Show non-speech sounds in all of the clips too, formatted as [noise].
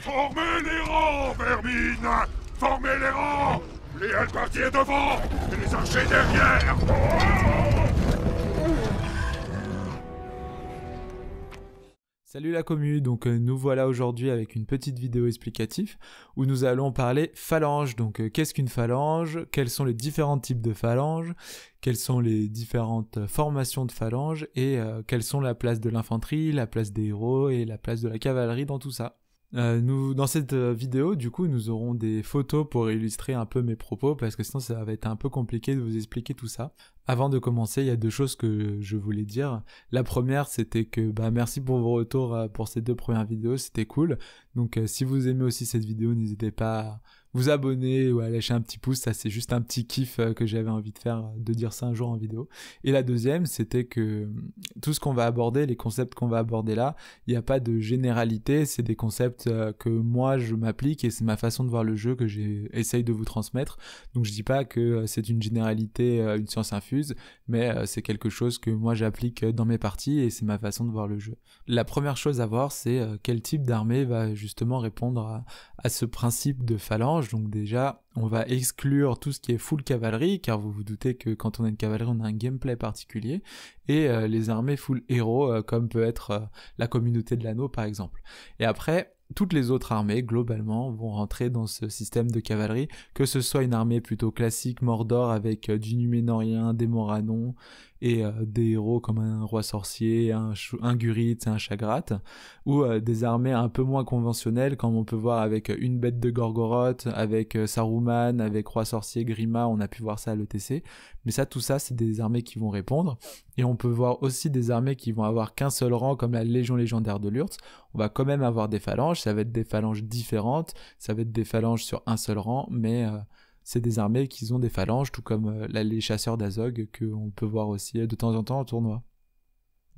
Formez les rangs, vermine Formez les rangs Les devant les archers derrière Salut la commu, donc euh, nous voilà aujourd'hui avec une petite vidéo explicative où nous allons parler phalange. Donc euh, qu'est-ce qu'une phalange Quels sont les différents types de phalanges Quelles sont les différentes formations de phalanges Et euh, quelles sont la place de l'infanterie, la place des héros et la place de la cavalerie dans tout ça euh, dans cette euh, vidéo, du coup, nous aurons des photos pour illustrer un peu mes propos parce que sinon ça va être un peu compliqué de vous expliquer tout ça. Avant de commencer, il y a deux choses que je voulais dire. La première, c'était que bah, merci pour vos retours euh, pour ces deux premières vidéos, c'était cool. Donc si vous aimez aussi cette vidéo, n'hésitez pas vous abonner ou à lâcher un petit pouce. Ça, c'est juste un petit kiff euh, que j'avais envie de faire, de dire ça un jour en vidéo. Et la deuxième, c'était que mm, tout ce qu'on va aborder, les concepts qu'on va aborder là, il n'y a pas de généralité. C'est des concepts euh, que moi, je m'applique et c'est ma façon de voir le jeu que j'essaye de vous transmettre. Donc, je dis pas que euh, c'est une généralité, une science infuse, mais c'est quelque chose que moi, j'applique dans mes parties et c'est ma façon de voir le jeu. La première chose à voir, c'est quel type d'armée va justement répondre à, à ce principe de phalange donc déjà, on va exclure tout ce qui est full cavalerie, car vous vous doutez que quand on a une cavalerie, on a un gameplay particulier, et euh, les armées full héros, euh, comme peut être euh, la communauté de l'anneau par exemple. Et après, toutes les autres armées, globalement, vont rentrer dans ce système de cavalerie, que ce soit une armée plutôt classique, Mordor, avec du Numénorien, des Moranons, et euh, des héros comme un roi sorcier, un, un un Chagrat, ou euh, des armées un peu moins conventionnelles comme on peut voir avec euh, une bête de Gorgoroth, avec Saruman, avec roi sorcier, Grima, on a pu voir ça à l'ETC, mais ça tout ça c'est des armées qui vont répondre, et on peut voir aussi des armées qui vont avoir qu'un seul rang comme la Légion légendaire de Lurtz, on va quand même avoir des phalanges, ça va être des phalanges différentes, ça va être des phalanges sur un seul rang, mais c'est des armées qui ont des phalanges, tout comme euh, les chasseurs d'Azog qu'on peut voir aussi euh, de temps en temps au tournoi.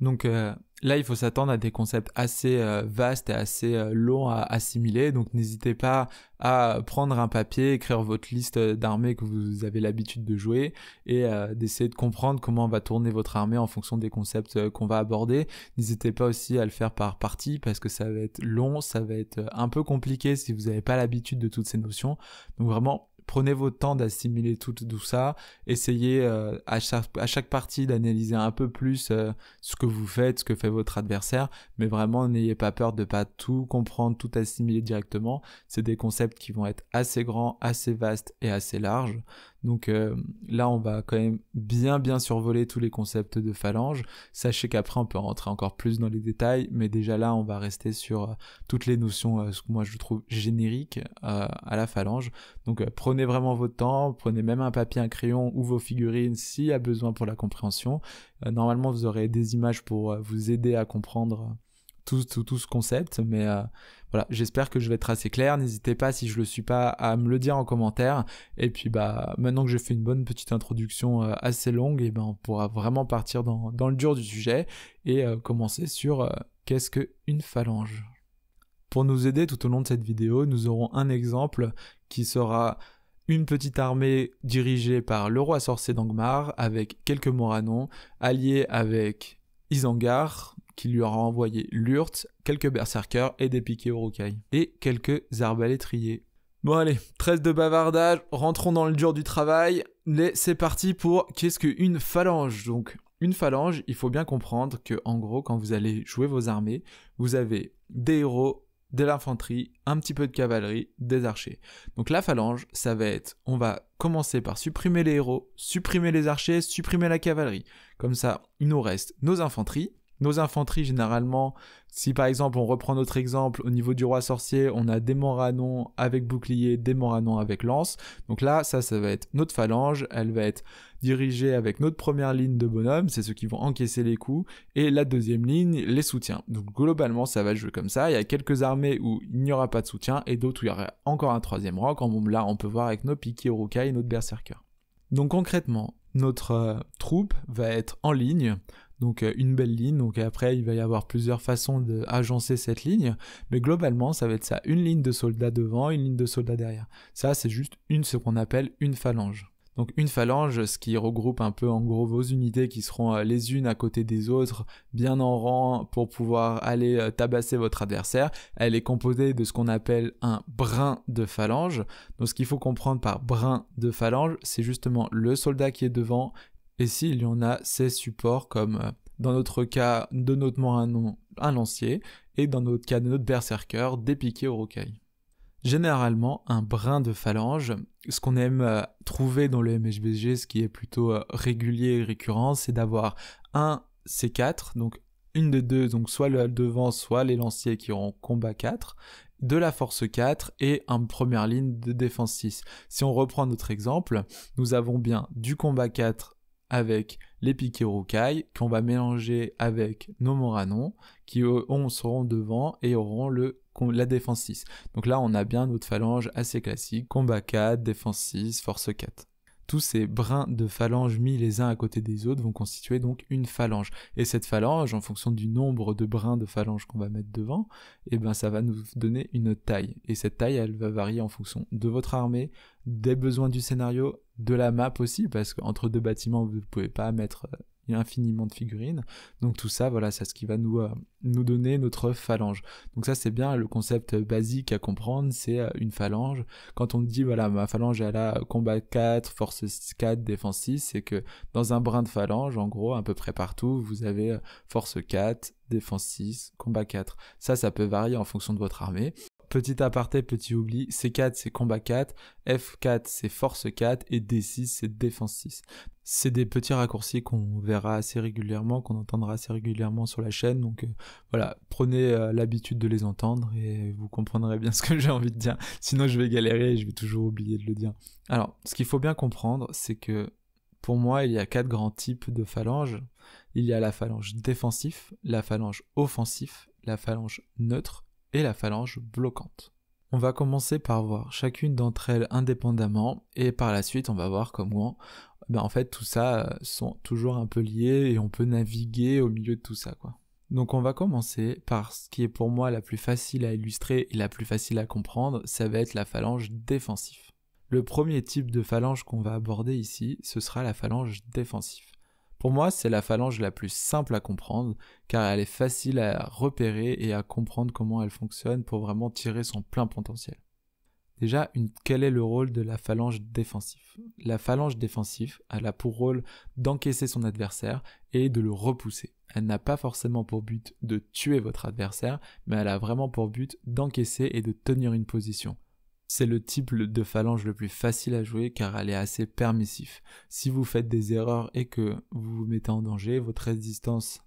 Donc euh, là, il faut s'attendre à des concepts assez vastes et assez longs à assimiler. Donc n'hésitez pas à prendre un papier, écrire votre liste d'armées que vous avez l'habitude de jouer et d'essayer de comprendre comment va tourner votre armée en fonction des concepts qu'on va aborder. N'hésitez pas aussi à le faire par partie parce que ça va être long, ça va être un peu compliqué si vous n'avez pas l'habitude de toutes ces notions. Donc vraiment, prenez votre temps d'assimiler tout, tout ça, essayez euh, à, chaque, partie d'analyser un peu plus euh, ce que vous faites, ce que fait votre adversaire, mais vraiment n'ayez pas peur de pas tout comprendre, tout assimiler directement. C'est des concepts qui vont être assez grands, assez vastes et assez larges. Donc euh, là, on va quand même bien bien survoler tous les concepts de phalange. Sachez qu'après, on peut rentrer encore plus dans les détails, mais déjà là, on va rester sur euh, toutes les notions, euh, ce que moi je trouve génériques à la phalange. Donc prenez vraiment votre temps, prenez même un papier, un crayon ou vos figurines s'il y a besoin pour la compréhension. normalement, vous aurez des images pour vous aider à comprendre tout, tout, tout, ce concept, mais voilà, j'espère que je vais être assez clair. N'hésitez pas, si je le suis pas, à me le dire en commentaire. Et puis, bah, maintenant que j'ai fait une bonne petite introduction euh, assez longue, et ben, on pourra vraiment partir dans, le dur du sujet et euh, commencer sur euh, qu'est-ce qu'une phalange. Pour nous aider tout au long de cette vidéo, nous aurons un exemple qui sera une petite armée dirigée par le roi sorcier d'Angmar avec quelques Moranons, alliés avec Isangar, qui lui aura envoyé l'urte, quelques berserkers et des piquets au rocaille. et quelques arbalétriers. Bon allez, 13 de bavardage, rentrons dans le dur du travail, c'est parti pour qu'est-ce qu'une phalange Donc une phalange, il faut bien comprendre que en gros quand vous allez jouer vos armées, vous avez des héros, de l'infanterie, un petit peu de cavalerie, des archers. Donc la phalange, ça va être, on va commencer par supprimer les héros, supprimer les archers, supprimer la cavalerie. Comme ça, il nous reste nos infanteries, nos infanteries, généralement, si par exemple on reprend notre exemple au niveau du roi sorcier, on a des moranons avec bouclier, des moranons avec lance. Donc là, ça, ça va être notre phalange, elle va être dirigée avec notre première ligne de bonhommes, c'est ceux qui vont encaisser les coups, et la deuxième ligne, les soutiens. Donc globalement, ça va jouer comme ça. Il y a quelques armées où il n'y aura pas de soutien, et d'autres où il y aura encore un troisième rang, quand là on peut voir avec nos piquets Urukai et notre berserker. Donc concrètement, notre euh, troupe va être en ligne donc euh, une belle ligne. Donc après, il va y avoir plusieurs façons d'agencer cette ligne, mais globalement, ça va être ça, une ligne de soldats devant, une ligne de soldats derrière. Ça, c'est juste une, ce qu'on appelle une phalange. Donc une phalange, ce qui regroupe un peu en gros vos unités qui seront euh, les unes à côté des autres, bien en rang pour pouvoir aller euh, tabasser votre adversaire. Elle est composée de ce qu'on appelle un brin de phalange. Donc ce qu'il faut comprendre par brin de phalange, c'est justement le soldat qui est devant et s'il y en a, ces supports comme euh, dans notre cas de notre un, un lancier et dans notre cas de notre berserker des piquets au rocaille. Généralement, un brin de phalange, ce qu'on aime euh, trouver dans le MHBG, ce qui est plutôt euh, régulier et récurrent, c'est d'avoir un C4, donc une des deux, donc soit le devant, soit les lanciers qui auront combat 4, de la force 4 et une première ligne de défense 6. Si on reprend notre exemple, nous avons bien du combat 4 avec les piquets roucailles, qu'on va mélanger avec nos Moranons qui on, seront devant et auront le la défense 6. Donc là on a bien notre phalange assez classique, combat 4, défense 6, force 4 tous ces brins de phalanges mis les uns à côté des autres vont constituer donc une phalange. Et cette phalange, en fonction du nombre de brins de phalange qu'on va mettre devant, eh ben ça va nous donner une taille. Et cette taille, elle va varier en fonction de votre armée, des besoins du scénario, de la map aussi, parce qu'entre deux bâtiments, vous ne pouvez pas mettre euh, il y a infiniment de figurines. Donc tout ça, voilà, c'est ce qui va nous, euh, nous donner notre phalange. Donc ça, c'est bien le concept basique à comprendre, c'est euh, une phalange. Quand on dit, voilà, ma phalange, elle a combat 4, force 4, défense 6, c'est que dans un brin de phalange, en gros, à peu près partout, vous avez euh, force 4, défense 6, combat 4. Ça, ça peut varier en fonction de votre armée petit aparté, petit oubli, C4 c'est combat 4, F4 c'est force 4 et D6 c'est défense 6. C'est des petits raccourcis qu'on verra assez régulièrement, qu'on entendra assez régulièrement sur la chaîne. Donc euh, voilà, prenez euh, l'habitude de les entendre et vous comprendrez bien [laughs] ce que j'ai envie de dire. Sinon je vais galérer et je vais toujours oublier de le dire. Alors, ce qu'il faut bien comprendre, c'est que pour moi, il y a quatre grands types de phalanges. Il y a la phalange défensif, la phalange offensif, la phalange neutre et la phalange bloquante. On va commencer par voir chacune d'entre elles indépendamment et par la suite on va voir comment ben en fait tout ça euh, sont toujours un peu liés et on peut naviguer au milieu de tout ça quoi. Donc on va commencer par ce qui est pour moi la plus facile à illustrer et la plus facile à comprendre, ça va être la phalange défensive. Le premier type de phalange qu'on va aborder ici, ce sera la phalange défensive. Pour moi, c'est la phalange la plus simple à comprendre, car elle est facile à repérer et à comprendre comment elle fonctionne pour vraiment tirer son plein potentiel. Déjà, quel est le rôle de la phalange défensive La phalange défensive, elle a pour rôle d'encaisser son adversaire et de le repousser. Elle n'a pas forcément pour but de tuer votre adversaire, mais elle a vraiment pour but d'encaisser et de tenir une position. C'est le type de phalange le plus facile à jouer car elle est assez permissif. Si vous faites des erreurs et que vous vous mettez en danger, votre résistance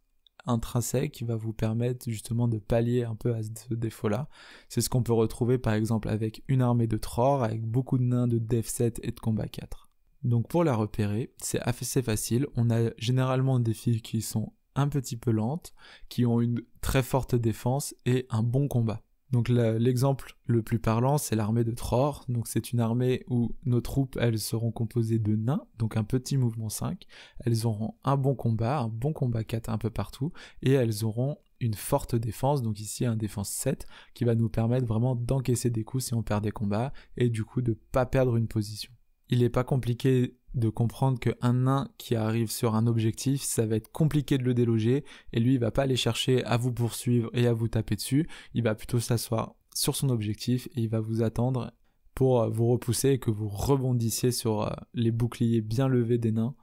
intrinsèque va vous permettre justement de pallier un peu à ce défaut-là. C'est ce qu'on peut retrouver par exemple avec une armée de trors, avec beaucoup de nains de def 7 et de Combat 4. Donc pour la repérer, c'est assez facile. On a généralement des filles qui sont un petit peu lentes, qui ont une très forte défense et un bon combat. Donc l'exemple le plus parlant, c'est l'armée de Tror. Donc c'est une armée où nos troupes, elles seront composées de nains, donc un petit mouvement 5. Elles auront un bon combat, un bon combat 4 un peu partout, et elles auront une forte défense, donc ici un défense 7, qui va nous permettre vraiment d'encaisser des coups si on perd des combats, et du coup de pas perdre une position il n'est pas compliqué de comprendre qu'un nain qui arrive sur un objectif, ça va être compliqué de le déloger, et lui, il va pas aller chercher à vous poursuivre et à vous taper dessus, il va plutôt s'asseoir sur son objectif et il va vous attendre pour euh, vous repousser et que vous rebondissiez sur euh, les boucliers bien levés des nains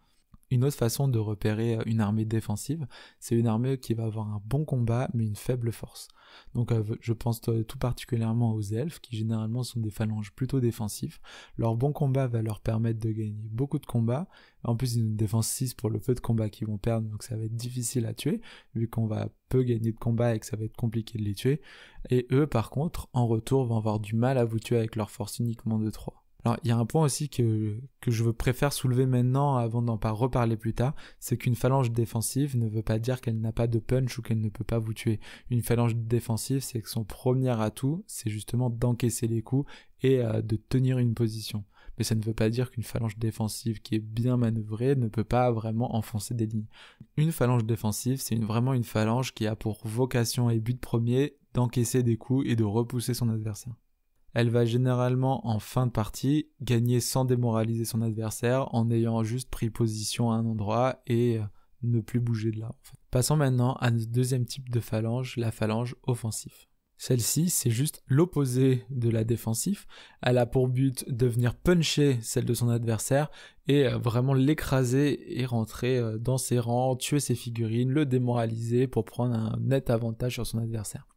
une autre façon de repérer euh, une armée défensive, c'est une armée qui va avoir un bon combat mais une faible force. Donc euh, je pense tout particulièrement aux elfes qui généralement sont des phalanges plutôt défensives. Leur bon combat va leur permettre de gagner beaucoup de combats. En plus ils ont une défense 6 pour le peu de combats qu'ils vont perdre donc ça va être difficile à tuer vu qu'on va peu gagner de combats et que ça va être compliqué de les tuer. Et eux par contre en retour vont avoir du mal à vous tuer avec leur force uniquement de 3. Alors il y a un point aussi que, que je veux préférer soulever maintenant avant d'en reparler plus tard, c'est qu'une phalange défensive ne veut pas dire qu'elle n'a pas de punch ou qu'elle ne peut pas vous tuer. Une phalange défensive, c'est que son premier atout, c'est justement d'encaisser les coups et euh, de tenir une position. Mais ça ne veut pas dire qu'une phalange défensive qui est bien manœuvrée ne peut pas vraiment enfoncer des lignes. Une phalange défensive, c'est vraiment une phalange qui a pour vocation et but premier d'encaisser des coups et de repousser son adversaire elle va généralement en fin de partie gagner sans démoraliser son adversaire en ayant juste pris position à un endroit et euh, ne plus bouger de là. Passons maintenant à notre deuxième type de phalange, la phalange offensive. Celle-ci, c'est juste l'opposé de la défensive. Elle a pour but de venir puncher celle de son adversaire et euh, vraiment l'écraser et rentrer euh, dans ses rangs, tuer ses figurines, le démoraliser pour prendre un net avantage sur son adversaire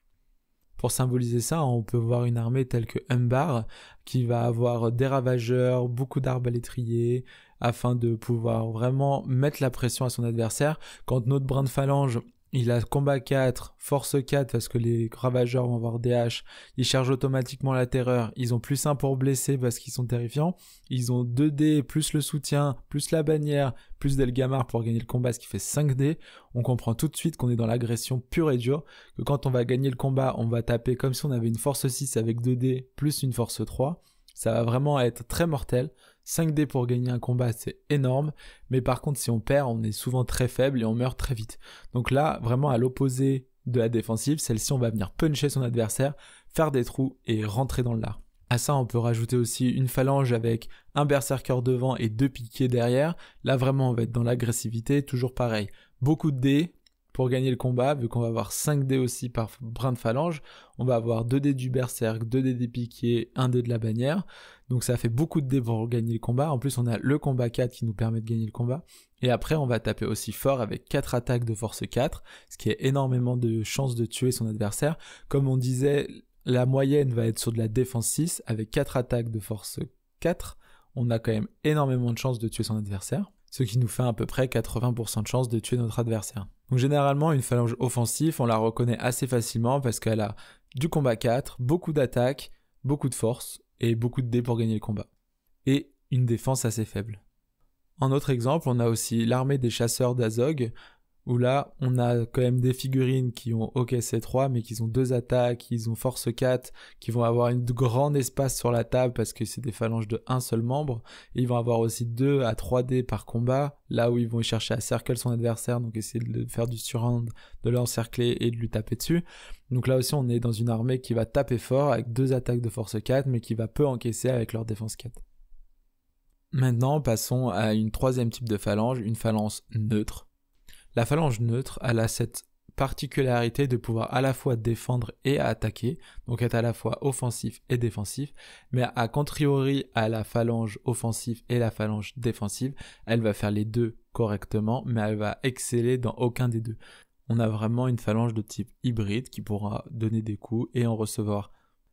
symboliser ça, on peut voir une armée telle que bar qui va avoir des ravageurs, beaucoup d'arbalétriers, afin de pouvoir vraiment mettre la pression à son adversaire. Quand notre brin de phalange il a combat 4, force 4 parce que les ravageurs vont avoir des haches. Ils chargent automatiquement la terreur. Ils ont plus 1 pour blesser parce qu'ils sont terrifiants. Ils ont 2 d plus le soutien, plus la bannière, plus Delgamar pour gagner le combat, ce qui fait 5 d On comprend tout de suite qu'on est dans l'agression pure et dure. Que quand on va gagner le combat, on va taper comme si on avait une force 6 avec 2 d plus une force 3. Ça va vraiment être très mortel. 5 dés pour gagner un combat, c'est énorme. Mais par contre, si on perd, on est souvent très faible et on meurt très vite. Donc là, vraiment à l'opposé de la défensive, celle-ci, on va venir puncher son adversaire, faire des trous et rentrer dans le lard. À ça, on peut rajouter aussi une phalange avec un berserker devant et deux piquets derrière. Là, vraiment, on va être dans l'agressivité, toujours pareil. Beaucoup de dés pour gagner le combat, vu qu'on va avoir 5 dés aussi par brin de phalange. On va avoir 2 dés du berserker, 2 dés des piquets, 1 dés de la bannière. Donc ça fait beaucoup de dés pour gagner le combat. En plus, on a le combat 4 qui nous permet de gagner le combat. Et après, on va taper aussi fort avec 4 attaques de force 4, ce qui est énormément de chances de tuer son adversaire. Comme on disait, la moyenne va être sur de la défense 6 avec 4 attaques de force 4. On a quand même énormément de chances de tuer son adversaire, ce qui nous fait à peu près 80% de chances de tuer notre adversaire. Donc généralement, une phalange offensive, on la reconnaît assez facilement parce qu'elle a du combat 4, beaucoup d'attaques, beaucoup de force, et beaucoup de dés pour gagner le combat. Et une défense assez faible. En autre exemple, on a aussi l'armée des chasseurs d'Azog, où là, on a quand même des figurines qui ont OK c 3, mais qui ont deux attaques, ils ont force 4, qui vont avoir une grande espace sur la table parce que c'est des phalanges de un seul membre. Et ils vont avoir aussi deux à trois dés par combat, là où ils vont chercher à circle son adversaire, donc essayer de faire du surround, de l'encercler et de lui taper dessus. Donc là aussi, on est dans une armée qui va taper fort avec deux attaques de force 4, mais qui va peu encaisser avec leur défense 4. Maintenant, passons à une troisième type de phalange, une phalange neutre. La phalange neutre, elle a cette particularité de pouvoir à la fois défendre et attaquer, donc être à la fois offensif et défensif, mais à contrario à la phalange offensive et la phalange défensive, elle va faire les deux correctement, mais elle va exceller dans aucun des deux on a vraiment une phalange de type hybride qui pourra donner des coups et en recevoir.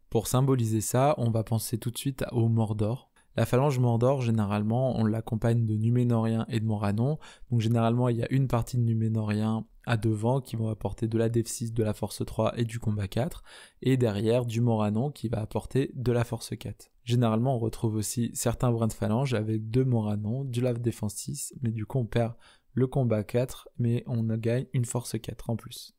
Pour symboliser ça, on va penser tout de suite au Mordor. La phalange Mordor, généralement, on l'accompagne de Numénorien et de Moranon. Donc généralement, il y a une partie de Numénoriens à devant qui vont apporter de la Def 6, de la Force 3 et du Combat 4. Et derrière, du Moranon qui va apporter de la Force 4. Généralement, on retrouve aussi certains brins de phalange avec deux Moranons, du Lave Défense 6, mais du coup, on perd le combat 4, mais on gagne une force 4 en plus.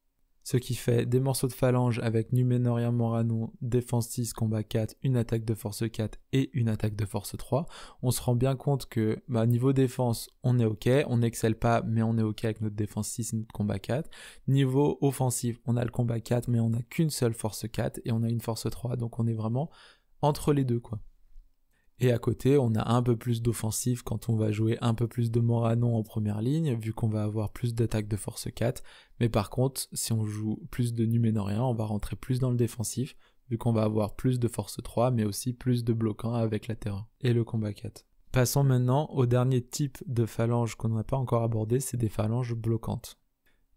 Ce qui fait des morceaux de phalange avec Numénorien Morano, défense 6, combat 4, une attaque de force 4 et une attaque de force 3. On se rend bien compte que bah, niveau défense, on est ok, on n'excelle pas, mais on est ok avec notre défense 6 et notre combat 4. Niveau offensif, on a le combat 4, mais on n'a qu'une seule force 4 et on a une force 3, donc on est vraiment entre les deux quoi. Et à côté, on a un peu plus d'offensive quand on va jouer un peu plus de Morano en première ligne, vu qu'on va avoir plus d'attaques de force 4. Mais par contre, si on joue plus de Numénorien, on va rentrer plus dans le défensif, vu qu'on va avoir plus de force 3, mais aussi plus de bloquants avec la terreur et le combat 4. Passons maintenant au dernier type de phalanges qu'on n'a pas encore abordé, c'est des phalanges bloquantes.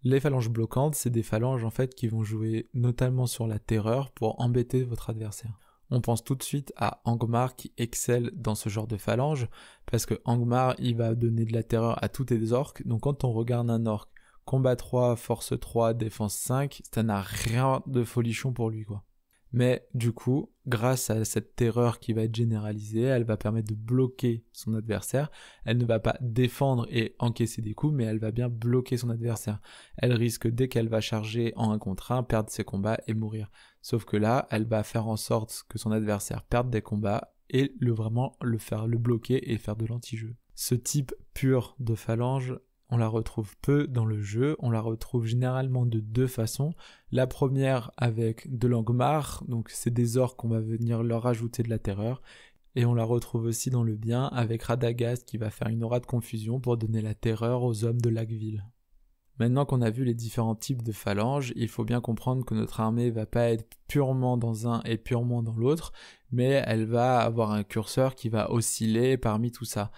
Les phalanges bloquantes, c'est des phalanges en fait qui vont jouer notamment sur la terreur pour embêter votre adversaire on pense tout de suite à Angmar qui excelle dans ce genre de phalange, parce que Angmar, il va donner de la terreur à tous tes orques, donc quand on regarde un orc, combat 3, force 3, défense 5, ça n'a rien de folichon pour lui, quoi. Mais du coup, grâce à cette terreur qui va être généralisée, elle va permettre de bloquer son adversaire. Elle ne va pas défendre et encaisser des coups, mais elle va bien bloquer son adversaire. Elle risque dès qu'elle va charger en un contre un, perdre ses combats et mourir. Sauf que là, elle va faire en sorte que son adversaire perde des combats et le vraiment le faire le bloquer et faire de l'anti-jeu. Ce type pur de phalange on la retrouve peu dans le jeu, on la retrouve généralement de deux façons. La première avec de l'angmar, donc c'est des orques qu'on va venir leur ajouter de la terreur. Et on la retrouve aussi dans le bien avec Radagast qui va faire une aura de confusion pour donner la terreur aux hommes de Lacville. Maintenant qu'on a vu les différents types de phalanges, il faut bien comprendre que notre armée va pas être purement dans un et purement dans l'autre, mais elle va avoir un curseur qui va osciller parmi tout ça.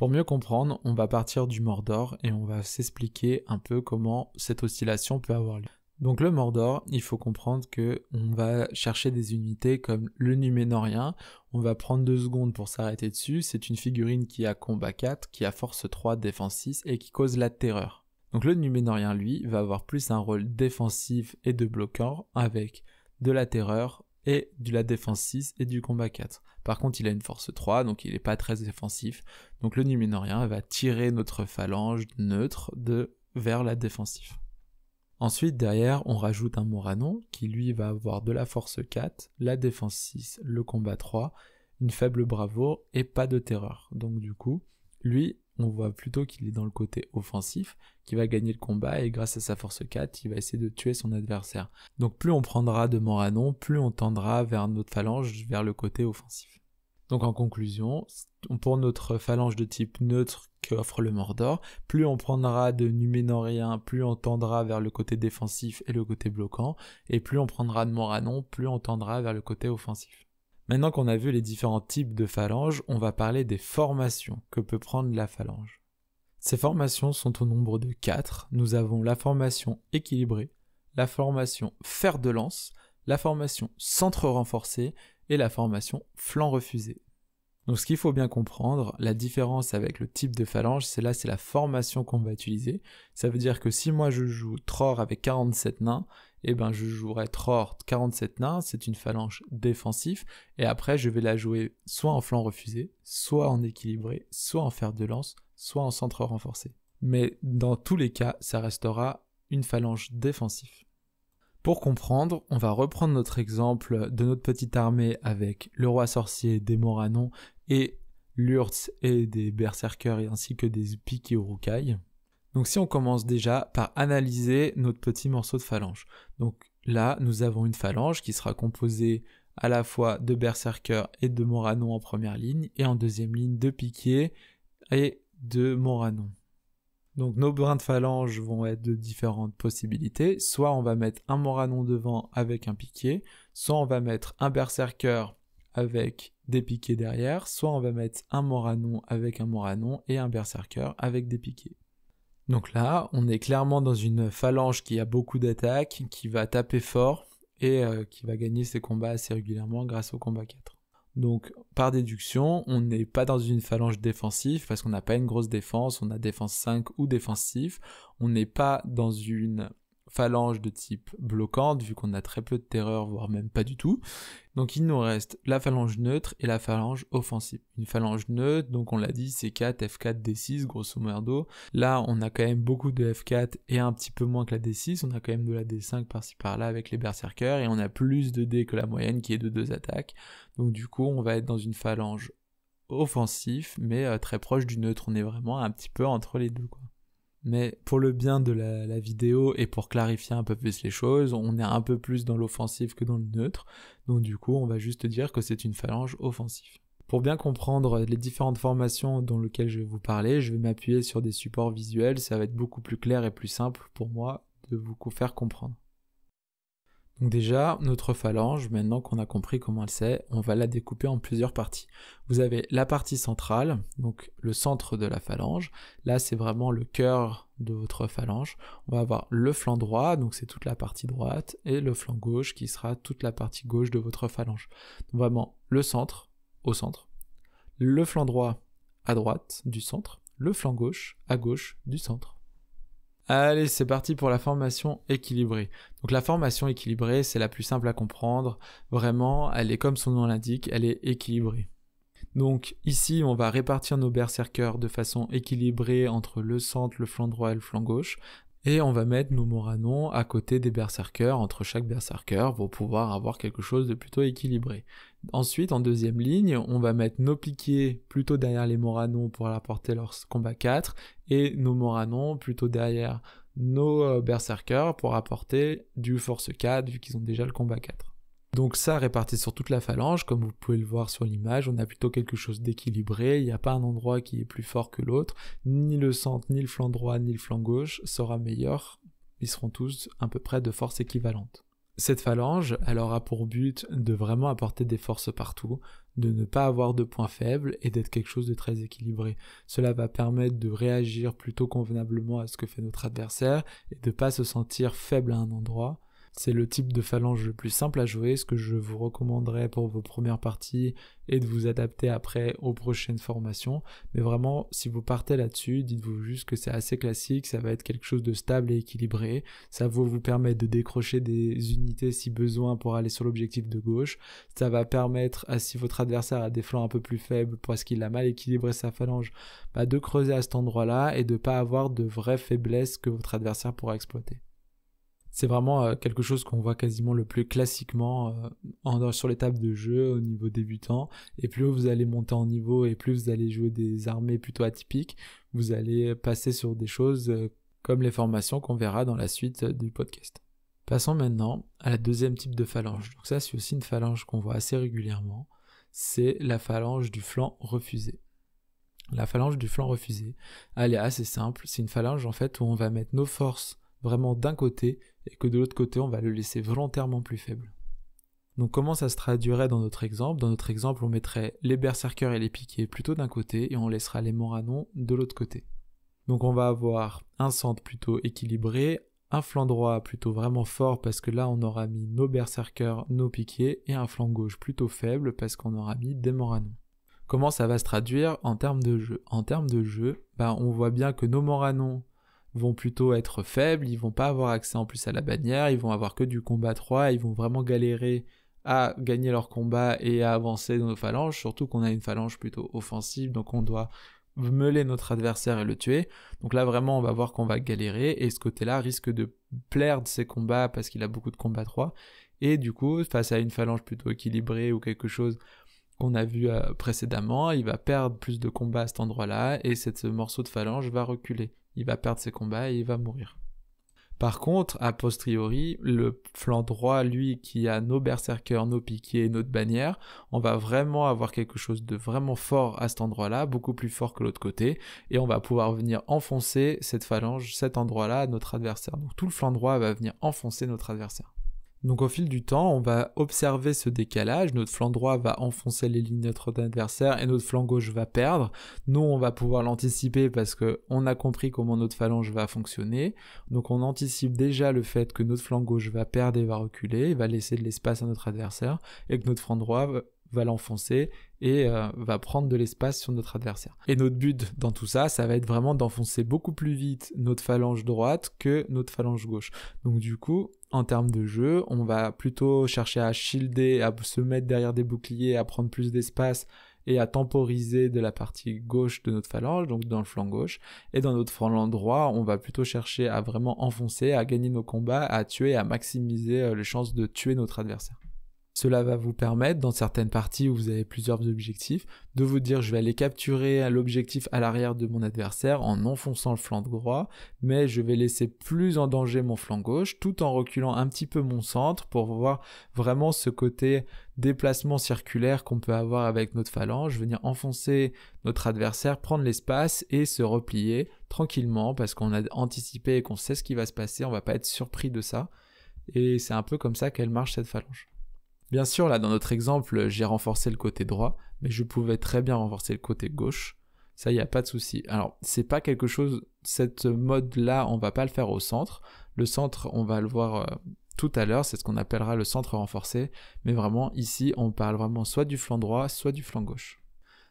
Pour mieux comprendre, on va partir du Mordor et on va s'expliquer un peu comment cette oscillation peut avoir lieu. Donc le Mordor, il faut comprendre que on va chercher des unités comme le Numénorien, on va prendre deux secondes pour s'arrêter dessus, c'est une figurine qui a combat 4, qui a force 3, défense 6 et qui cause la terreur. Donc le Numénorien, lui, va avoir plus un rôle défensif et de bloquant avec de la terreur, et de la défense 6 et du combat 4. Par contre, il a une force 3, donc il n'est pas très défensif. Donc le Numénorien va tirer notre phalange neutre de vers la défensive. Ensuite, derrière, on rajoute un Moranon qui lui va avoir de la force 4, la défense 6, le combat 3, une faible bravoure et pas de terreur. Donc du coup, lui, on voit plutôt qu'il est dans le côté offensif, qui va gagner le combat et grâce à sa force 4, il va essayer de tuer son adversaire. Donc plus on prendra de Moranon, plus on tendra vers notre phalange, vers le côté offensif. Donc en conclusion, pour notre phalange de type neutre qu'offre le Mordor, plus on prendra de Numénorien, plus on tendra vers le côté défensif et le côté bloquant, et plus on prendra de Moranon, plus on tendra vers le côté offensif. Maintenant qu'on a vu les différents types de phalanges, on va parler des formations que peut prendre la phalange. Ces formations sont au nombre de 4. Nous avons la formation équilibrée, la formation fer de lance, la formation centre renforcé et la formation flanc refusé. Donc ce qu'il faut bien comprendre, la différence avec le type de phalange, c'est là c'est la formation qu'on va utiliser. Ça veut dire que si moi je joue Tror avec 47 nains, eh ben je jouerai Tror 47 nains, c'est une phalange défensif, et après je vais la jouer soit en flanc refusé, soit en équilibré, soit en fer de lance, soit en centre renforcé. Mais dans tous les cas, ça restera une phalange défensive. Pour comprendre, on va reprendre notre exemple de notre petite armée avec le roi sorcier des Moranons, et et des Berserkers ainsi que des Piquiers roucailles. Donc si on commence déjà par analyser notre petit morceau de phalange. Donc là, nous avons une phalange qui sera composée à la fois de Berserker et de Moranon en première ligne, et en deuxième ligne de piquets et de Moranon. Donc nos brins de phalange vont être de différentes possibilités. Soit on va mettre un Moranon devant avec un piquet, soit on va mettre un Berserker avec des piquets derrière, soit on va mettre un moranon avec un moranon et un berserker avec des piquets. Donc là, on est clairement dans une phalange qui a beaucoup d'attaques, qui va taper fort et euh, qui va gagner ses combats assez régulièrement grâce au combat 4. Donc par déduction, on n'est pas dans une phalange défensive parce qu'on n'a pas une grosse défense, on a défense 5 ou défensif, on n'est pas dans une phalange de type bloquante, vu qu'on a très peu de terreur, voire même pas du tout. Donc il nous reste la phalange neutre et la phalange offensive. Une phalange neutre, donc on l'a dit, c'est 4, F4, D6, grosso modo. Là, on a quand même beaucoup de F4 et un petit peu moins que la D6. On a quand même de la D5 par-ci par-là avec les berserkers et on a plus de D que la moyenne qui est de deux attaques. Donc du coup, on va être dans une phalange offensive, mais euh, très proche du neutre. On est vraiment un petit peu entre les deux, quoi. Mais pour le bien de la, vidéo et pour clarifier un peu plus les choses, on est un peu plus dans l'offensive que dans le neutre. Donc du coup, on va juste dire que c'est une phalange offensive. Pour bien comprendre les différentes formations dans lesquelles je vais vous parler, je vais m'appuyer sur des supports visuels, ça va être beaucoup plus clair et plus simple pour moi de vous faire comprendre. Donc déjà, notre phalange, maintenant qu'on a compris comment elle s'est, on va la découper en plusieurs parties. Vous avez la partie centrale, donc le centre de la phalange. Là, c'est vraiment le cœur de votre phalange. On va avoir le flanc droit, donc c'est toute la partie droite, et le flanc gauche qui sera toute la partie gauche de votre phalange. vraiment le centre au centre, le flanc droit à droite du centre, le flanc gauche à gauche du centre. Allez, c'est parti pour la formation équilibrée. Donc la formation équilibrée, c'est la plus simple à comprendre. Vraiment, elle est comme son nom l'indique, elle est équilibrée. Donc ici, on va répartir nos berserkers de façon équilibrée entre le centre, le flanc droit et le flanc gauche. Et on va mettre nos Moranons à côté des berserkers. Entre chaque berserker pour pouvoir avoir quelque chose de plutôt équilibré. Ensuite, en deuxième ligne, on va mettre nos Piquets plutôt derrière les Moranons pour apporter leur combat 4 et nos Moranons plutôt derrière nos euh, berserkers pour apporter du force 4 vu qu'ils ont déjà le combat 4. Donc ça réparti sur toute la phalange, comme vous pouvez le voir sur l'image, on a plutôt quelque chose d'équilibré, il n'y a pas un endroit qui est plus fort que l'autre, ni le centre, ni le flanc droit, ni le flanc gauche sera meilleur, ils seront tous à peu près de force équivalente. Cette phalange, elle aura pour but de vraiment apporter des forces partout, de ne pas avoir de points faibles et d'être quelque chose de très équilibré. Cela va permettre de réagir plutôt convenablement à ce que fait notre adversaire et de ne pas se sentir faible à un endroit, c'est le type de phalange le plus simple à jouer, ce que je vous recommanderais pour vos premières parties et de vous adapter après aux prochaines formations. Mais vraiment, si vous partez là-dessus, dites-vous juste que c'est assez classique, ça va être quelque chose de stable et équilibré. Ça va vous permettre de décrocher des unités si besoin pour aller sur l'objectif de gauche. Ça va permettre à si votre adversaire a des flancs un peu plus faibles parce qu'il a mal équilibré sa phalange, bah, de creuser à cet endroit-là et de ne pas avoir de vraies faiblesses que votre adversaire pourra exploiter c'est vraiment euh, quelque chose qu'on voit quasiment le plus classiquement euh, sur les tables de jeu au niveau débutant. Et plus vous allez monter en niveau et plus vous allez jouer des armées plutôt atypiques, vous allez passer sur des choses euh, comme les formations qu'on verra dans la suite du podcast. Passons maintenant à la deuxième type de phalange. Donc ça, c'est aussi une phalange qu'on voit assez régulièrement. C'est la phalange du flanc refusé. La phalange du flanc refusé, elle est assez simple. C'est une phalange en fait où on va mettre nos forces vraiment d'un côté et que de l'autre côté on va le laisser volontairement plus faible. Donc comment ça se traduirait dans notre exemple Dans notre exemple on mettrait les berserkers et les piquets plutôt d'un côté et on laissera les moranons de l'autre côté. Donc on va avoir un centre plutôt équilibré, un flanc droit plutôt vraiment fort parce que là on aura mis nos berserkers, nos piquets et un flanc gauche plutôt faible parce qu'on aura mis des moranons. Comment ça va se traduire en termes de jeu En termes de jeu, bah on voit bien que nos moranons vont plutôt être faibles, ils vont pas avoir accès en plus à la bannière, ils vont avoir que du combat 3, ils vont vraiment galérer à gagner leur combat et à avancer dans nos phalanges, surtout qu'on a une phalange plutôt offensive, donc on doit meuler notre adversaire et le tuer. Donc là vraiment on va voir qu'on va galérer et ce côté-là risque de plaire de ses combats parce qu'il a beaucoup de combat 3 et du coup face à une phalange plutôt équilibrée ou quelque chose qu'on a vu euh, précédemment, il va perdre plus de combats à cet endroit-là et ce morceau de phalange va reculer il va perdre ses combats et il va mourir. Par contre, a posteriori, le flanc droit, lui, qui a nos berserkers, nos piquets notre bannière, on va vraiment avoir quelque chose de vraiment fort à cet endroit-là, beaucoup plus fort que l'autre côté, et on va pouvoir venir enfoncer cette phalange, cet endroit-là, notre adversaire. Donc tout le flanc droit va venir enfoncer notre adversaire. Donc au fil du temps, on va observer ce décalage, notre flanc droit va enfoncer les lignes de notre adversaire et notre flanc gauche va perdre. Nous, on va pouvoir l'anticiper parce qu'on a compris comment notre phalange va fonctionner. Donc on anticipe déjà le fait que notre flanc gauche va perdre et va reculer, va laisser de l'espace à notre adversaire et que notre flanc droit va va l'enfoncer et euh, va prendre de l'espace sur notre adversaire. Et notre but dans tout ça, ça va être vraiment d'enfoncer beaucoup plus vite notre phalange droite que notre phalange gauche. Donc du coup, en termes de jeu, on va plutôt chercher à shielder, à se mettre derrière des boucliers, à prendre plus d'espace et à temporiser de la partie gauche de notre phalange, donc dans le flanc gauche. Et dans notre flanc droit, on va plutôt chercher à vraiment enfoncer, à gagner nos combats, à tuer, à maximiser euh, les chances de tuer notre adversaire. Cela va vous permettre, dans certaines parties où vous avez plusieurs objectifs, de vous dire je vais aller capturer l'objectif à l'arrière de mon adversaire en enfonçant le flanc droit, mais je vais laisser plus en danger mon flanc gauche tout en reculant un petit peu mon centre pour voir vraiment ce côté déplacement circulaire qu'on peut avoir avec notre phalange, venir enfoncer notre adversaire, prendre l'espace et se replier tranquillement parce qu'on a anticipé et qu'on sait ce qui va se passer, on va pas être surpris de ça. Et c'est un peu comme ça qu'elle marche cette phalange. Bien sûr, là, dans notre exemple, j'ai renforcé le côté droit, mais je pouvais très bien renforcer le côté gauche. Ça, il n'y a pas de souci. Alors, c'est pas quelque chose, cette mode-là, on va pas le faire au centre. Le centre, on va le voir euh, tout à l'heure, c'est ce qu'on appellera le centre renforcé. Mais vraiment, ici, on parle vraiment soit du flanc droit, soit du flanc gauche.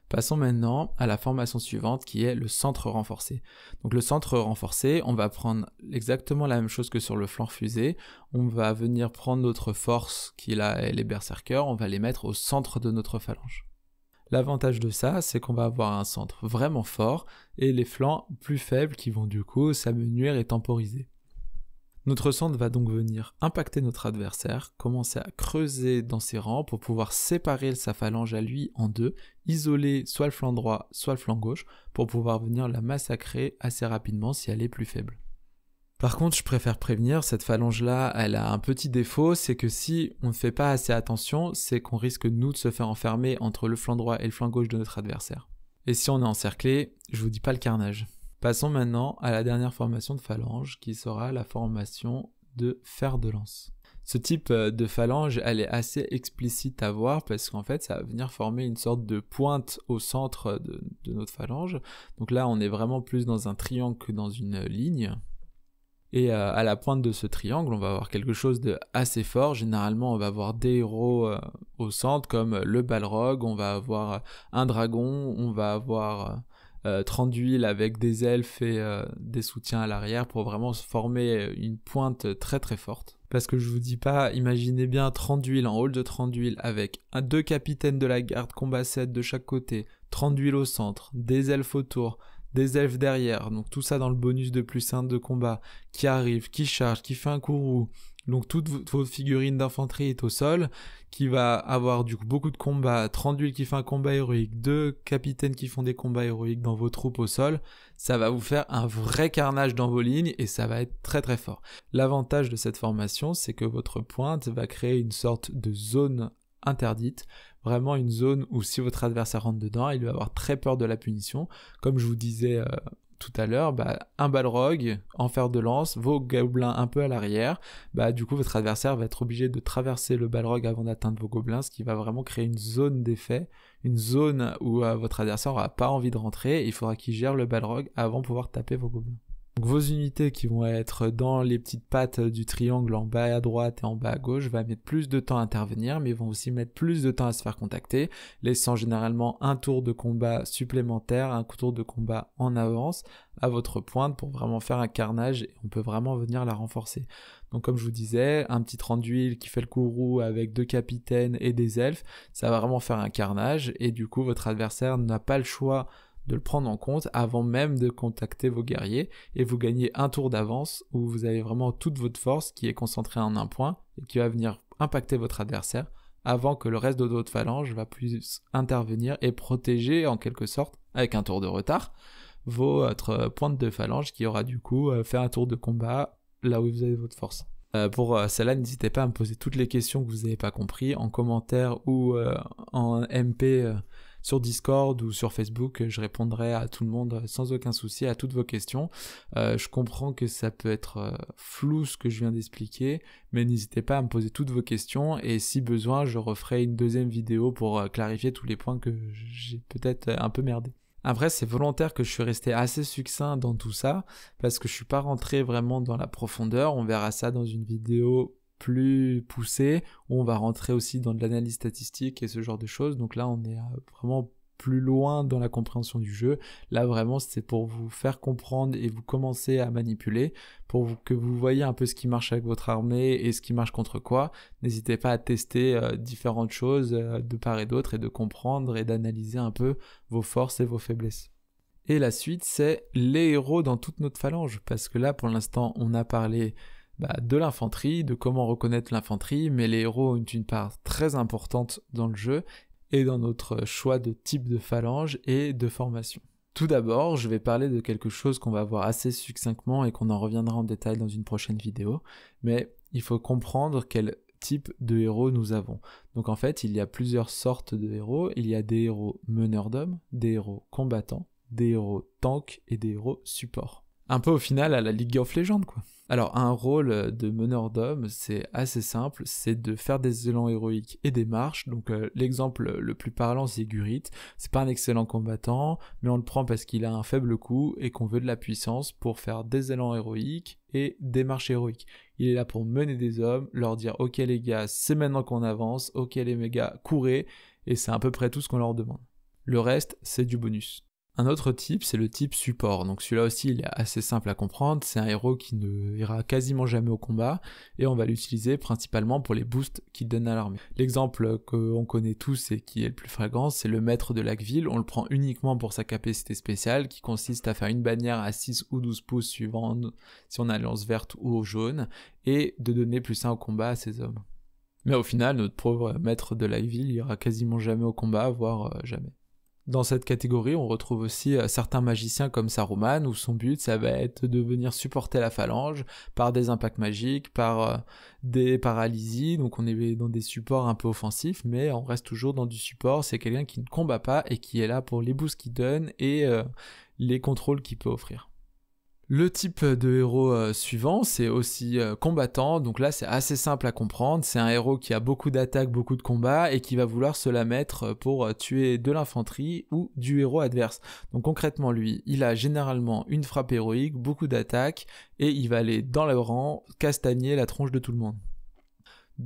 Passons maintenant à la formation suivante qui est le centre renforcé. Donc le centre renforcé, on va prendre exactement la même chose que sur le flanc fusé. On va venir prendre notre force qui là est les berserkers, on va les mettre au centre de notre phalange. L'avantage de ça, c'est qu'on va avoir un centre vraiment fort et les flancs plus faibles qui vont du coup s'amenuire et temporiser. Notre centre va donc venir impacter notre adversaire, commencer à creuser dans ses rangs pour pouvoir séparer sa phalange à lui en deux, isoler soit le flanc droit, soit le flanc gauche, pour pouvoir venir la massacrer assez rapidement si elle est plus faible. Par contre, je préfère prévenir, cette phalange-là, elle a un petit défaut, c'est que si on ne fait pas assez attention, c'est qu'on risque nous de se faire enfermer entre le flanc droit et le flanc gauche de notre adversaire. Et si on est encerclé, je vous dis pas le carnage. Passons maintenant à la dernière formation de phalange qui sera la formation de fer de lance. Ce type euh, de phalange, elle est assez explicite à voir parce qu'en fait, ça va venir former une sorte de pointe au centre de, notre phalange. Donc là, on est vraiment plus dans un triangle que dans une ligne. Et euh, à la pointe de ce triangle, on va avoir quelque chose de assez fort. Généralement, on va avoir des héros euh, au centre comme le Balrog, on va avoir un dragon, on va avoir 30 euh, avec des elfes et euh, des soutiens à l'arrière pour vraiment se former une pointe très très forte. Parce que je vous dis pas, imaginez bien 30 en haut de 30 avec deux capitaines de la garde combat 7 de chaque côté, 30 huiles au centre, des elfes autour, des elfes derrière, donc tout ça dans le bonus de plus 1 de combat, qui arrive, qui charge, qui fait un courroux donc toute votre figurine d'infanterie est au sol, qui va avoir du coup beaucoup de combats, d'huile qui font un combat héroïque, deux capitaines qui font des combats héroïques dans vos troupes au sol, ça va vous faire un vrai carnage dans vos lignes et ça va être très très fort. L'avantage de cette formation, c'est que votre pointe va créer une sorte de zone interdite, vraiment une zone où si votre adversaire rentre dedans, il va avoir très peur de la punition. Comme je vous disais euh, tout à l'heure, bah, un balrog en fer de lance, vos gobelins un peu à l'arrière, bah, du coup, votre adversaire va être obligé de traverser le balrog avant d'atteindre vos gobelins, ce qui va vraiment créer une zone d'effet, une zone où euh, votre adversaire n'aura pas envie de rentrer, il faudra qu'il gère le balrog avant de pouvoir taper vos gobelins. Donc vos unités qui vont être dans les petites pattes du triangle en bas à droite et en bas à gauche va mettre plus de temps à intervenir, mais vont aussi mettre plus de temps à se faire contacter, laissant généralement un tour de combat supplémentaire, un tour de combat en avance à votre pointe pour vraiment faire un carnage et on peut vraiment venir la renforcer. Donc comme je vous disais, un petit rang d'huile qui fait le courroux avec deux capitaines et des elfes, ça va vraiment faire un carnage et du coup votre adversaire n'a pas le choix de le prendre en compte avant même de contacter vos guerriers et vous gagnez un tour d'avance où vous avez vraiment toute votre force qui est concentrée en un point et qui va venir impacter votre adversaire avant que le reste de votre phalange va plus intervenir et protéger en quelque sorte avec un tour de retard votre euh, pointe de phalange qui aura du coup euh, fait un tour de combat là où vous avez votre force. Euh, pour cela, n'hésitez pas à me poser toutes les questions que vous n'avez pas compris en commentaire ou en MP sur Discord ou sur Facebook, je répondrai à tout le monde sans aucun souci à toutes vos questions. Euh, je comprends que ça peut être euh, flou ce que je viens d'expliquer, mais n'hésitez pas à me poser toutes vos questions et si besoin, je referai une deuxième vidéo pour euh, clarifier tous les points que j'ai peut-être un peu merdé. Après, c'est volontaire que je suis resté assez succinct dans tout ça, parce que je suis pas rentré vraiment dans la profondeur. On verra ça dans une vidéo plus poussé, où on va rentrer aussi dans de l'analyse statistique et ce genre de choses. Donc là, on est euh, vraiment plus loin dans la compréhension du jeu. Là vraiment c'est pour vous faire comprendre et vous commencer à manipuler pour que vous voyez un peu ce qui marche avec votre armée et ce qui marche contre quoi. N'hésitez pas à tester euh, différentes choses euh, de part et d'autre et de comprendre et d'analyser un peu vos forces et vos faiblesses. Et la suite c'est les héros dans toute notre phalange parce que là pour l'instant on a parlé bah, de l'infanterie, de comment reconnaître l'infanterie, mais les héros ont une part très importante dans le jeu et dans notre choix de type de phalange et de formation. Tout d'abord, je vais parler de quelque chose qu'on va voir assez succinctement et qu'on en reviendra en détail dans une prochaine vidéo, mais il faut comprendre quel type de héros nous avons. Donc en fait, il y a plusieurs sortes de héros, il y a des héros meneurs d'hommes, des héros combattants, des héros tanks et des héros supports. Un peu au final à la League of Legends quoi. Alors, un rôle euh, de meneur d'hommes, c'est assez simple, c'est de faire des élans héroïques et des marches. Donc, euh, l'exemple euh, le plus parlant, c'est Gurit. C'est pas un excellent combattant, mais on le prend parce qu'il a un faible coup et qu'on veut de la puissance pour faire des élans héroïques et des marches héroïques. Il est là pour mener des hommes, leur dire Ok les gars, c'est maintenant qu'on avance, ok les méga, courez, et c'est à peu près tout ce qu'on leur demande. Le reste, c'est du bonus. Un autre type, c'est le type support. Donc celui-là aussi, il est assez simple à comprendre. C'est un héros qui ne ira quasiment jamais au combat et on va l'utiliser principalement pour les boosts qu'il donne à l'armée. L'exemple qu'on connaît tous et qui est le plus fréquent, c'est le maître de Lacville. On le prend uniquement pour sa capacité spéciale qui consiste à faire une bannière à 6 ou 12 pouces suivant si on a lance verte ou jaune et de donner plus 1 au combat à ses hommes. Mais au final, notre pauvre maître de Lacville ira quasiment jamais au combat, voire euh, jamais. Dans cette catégorie, on retrouve aussi euh, certains magiciens comme Saruman, où son but, ça va être de venir supporter la phalange par des impacts magiques, par euh, des paralysies. Donc on est dans des supports un peu offensifs, mais on reste toujours dans du support. C'est quelqu'un qui ne combat pas et qui est là pour les boosts qu'il donne et euh, les contrôles qu'il peut offrir. Le type de héros euh, suivant, c'est aussi euh, combattant, donc là c'est assez simple à comprendre, c'est un héros qui a beaucoup d'attaques, beaucoup de combats, et qui va vouloir se la mettre pour euh, tuer de l'infanterie ou du héros adverse. Donc concrètement lui, il a généralement une frappe héroïque, beaucoup d'attaques, et il va aller dans le rang, castagner la tronche de tout le monde.